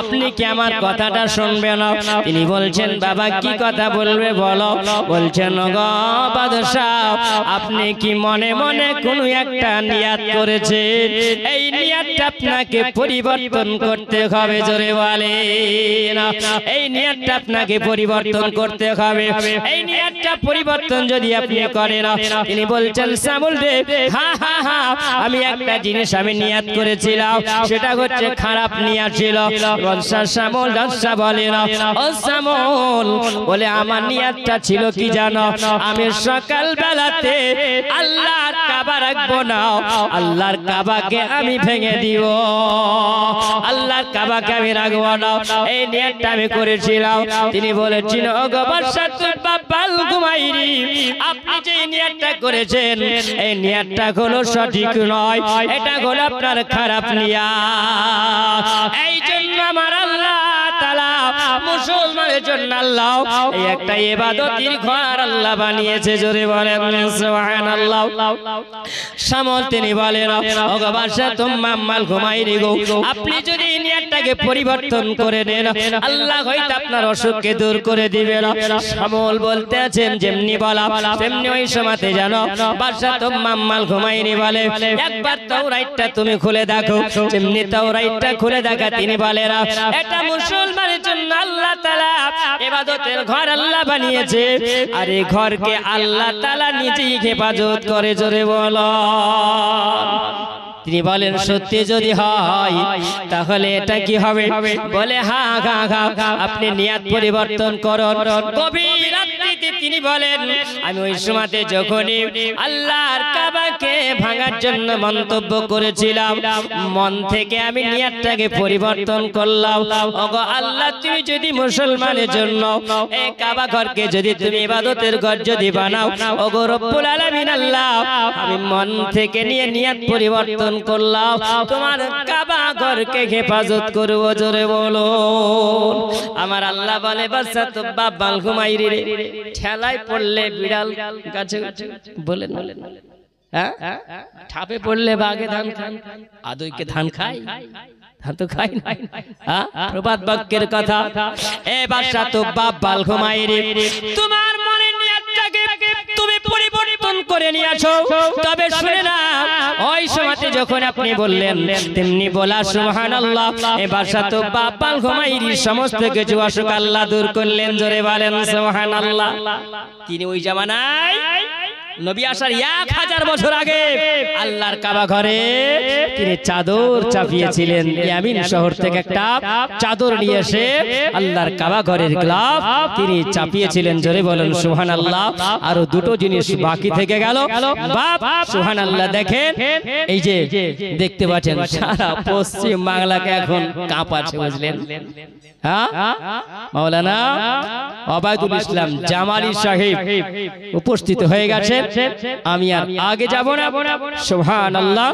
আপনি কি আমার কথাটা শুনবেন তিনি বলছেন বাবা কি কথা বলবে বলো বলছেন আপনি কি মনে মনে কোনো একটা নিয়াত করেছেন এই নিয়াতটা আপনাকে পরিবর্তন করতে হয় হবে জোরে বলেন এই নিয়তটা আপনাকে পরিবর্তন করতে হবে এই নিয়তটা পরিবর্তন যদি আপনি করেন তিনি বলছেন শ্যামল দেব হা হা হা আমি একটা জিনিস আমি নিয়াত করেছিলাম সেটা হচ্ছে খারাপ নিয়াত ছিল রসা শ্যামল রসা বলে না ও শ্যামল বলে আমার নিয়াতটা ছিল কি জানো আমি সকাল বেলাতে আল্লাহর কাবা রাখবো না আল্লাহর কাবাকে আমি ভেঙে দিব আল্লাহর কাবা আমি রাখবো না এই আমি করেছিলাম তিনি বলেছিল করেছেন এই কোনো সঠিক নয় এটা খারাপ নিয়া এই জন্য আমার আল্লাহ মুসলমানের জন্য আল্লাহ এই একটা ইবাদতের ঘর আল্লাহ বানিয়েছে জোরে বলেন সুবহানাল্লাহ সামল তিনি বলেন ভগবাসা তোমা মাল ঘুমাই রে গো আপনি যদি এই নিয়তটাকে পরিবর্তন করে নেন আল্লাহ হয়তো আপনার অসুখকে দূর করে দিবেন শামল বলতে আছেন যেমনি বলা তেমনি ওই সময়তে জানো বাদশা তোমা মাল ঘুমাই নি বলে একবার রাইটটা তুমি খুলে দেখো যেমনি রাইটটা খুলে দেখা তিনি বলেন এটা মুসলমানের জন্য আল্লাহ আল্লাহ তালা এবাদতের ঘর আল্লাহ বানিয়েছে আর এই ঘরকে আল্লাহ তালা নিজেই হেফাজত করে জোরে বল তিনি বলেন সত্যি যদি হয় তাহলে এটা কি হবে বলে হা গা গা আপনি নিয়াত পরিবর্তন করুন গভীর ব্যক্তি তিনি বলেন আমি ওই সময়তে যখনই আল্লাহর কাবাকে ভাঙার জন্য মন্তব্য করেছিলাম মন থেকে আমি নিয়াতটাকে পরিবর্তন করলাম ওগো আল্লাহ তুমি যদি মুসলমানের জন্য এই কাবা ঘরকে যদি তুমি ইবাদতের ঘর যদি বানাও ওগো রব্বুল আলামিন আল্লাহ আমি মন থেকে নিয়ে নিয়াত পরিবর্তন করলাম তোমার কাবা ঘরকে হেফাজত করবো জোরে বলো আমার আল্লাহ বলে বাচ্চা তো বাপ বাল ঘুমাই রে ঠেলায় পড়লে বিড়াল গাছে বলেন বলেন হ্যাঁ? হ্যাঁ ঠাপে পড়লে বাঘে ধান খান আদৈকে ধান খায় ধান তো খাই নাই প্রবাদ বাক্যের কথা এ বাদশা তো বাপ বাল ঘুমাই রে তোমার দিকটাকে তুমি পরিবর্তন করে নিয়ে তবে শুনে না ওই সময়তে যখন আপনি বললেন তেমনি বলা আল্লাহ এবার সাথে পাপাল ঘুমাইরি সমস্ত কিছু অসুখ আল্লাহ দূর করলেন জোরে বলেন আল্লাহ তিনি ওই জামানায় নবী আসার এক হাজার বছর আগে আল্লাহর কাবা ঘরে তিনি চাদর চাপিয়েছিলেন ইয়ামিন শহর থেকে একটা চাদর নিয়ে এসে আল্লাহর কাবা ঘরের গ্লাভ তিনি চাপিয়েছিলেন জোরে বলেন সুহান আল্লাহ আরো দুটো জিনিস বাকি থেকে গেল বাপ সুহান আল্লাহ দেখেন এই যে দেখতে পাচ্ছেন সারা পশ্চিম বাংলাকে এখন কাঁপাচ্ছে বুঝলেন হ্যাঁ? হ্যাঁ? মাওলানা অবায়দুল ইসলাম জামালি সাহেব উপস্থিত হয়ে গেছেন আমি আর আগে যাব না সোহান আল্লাহ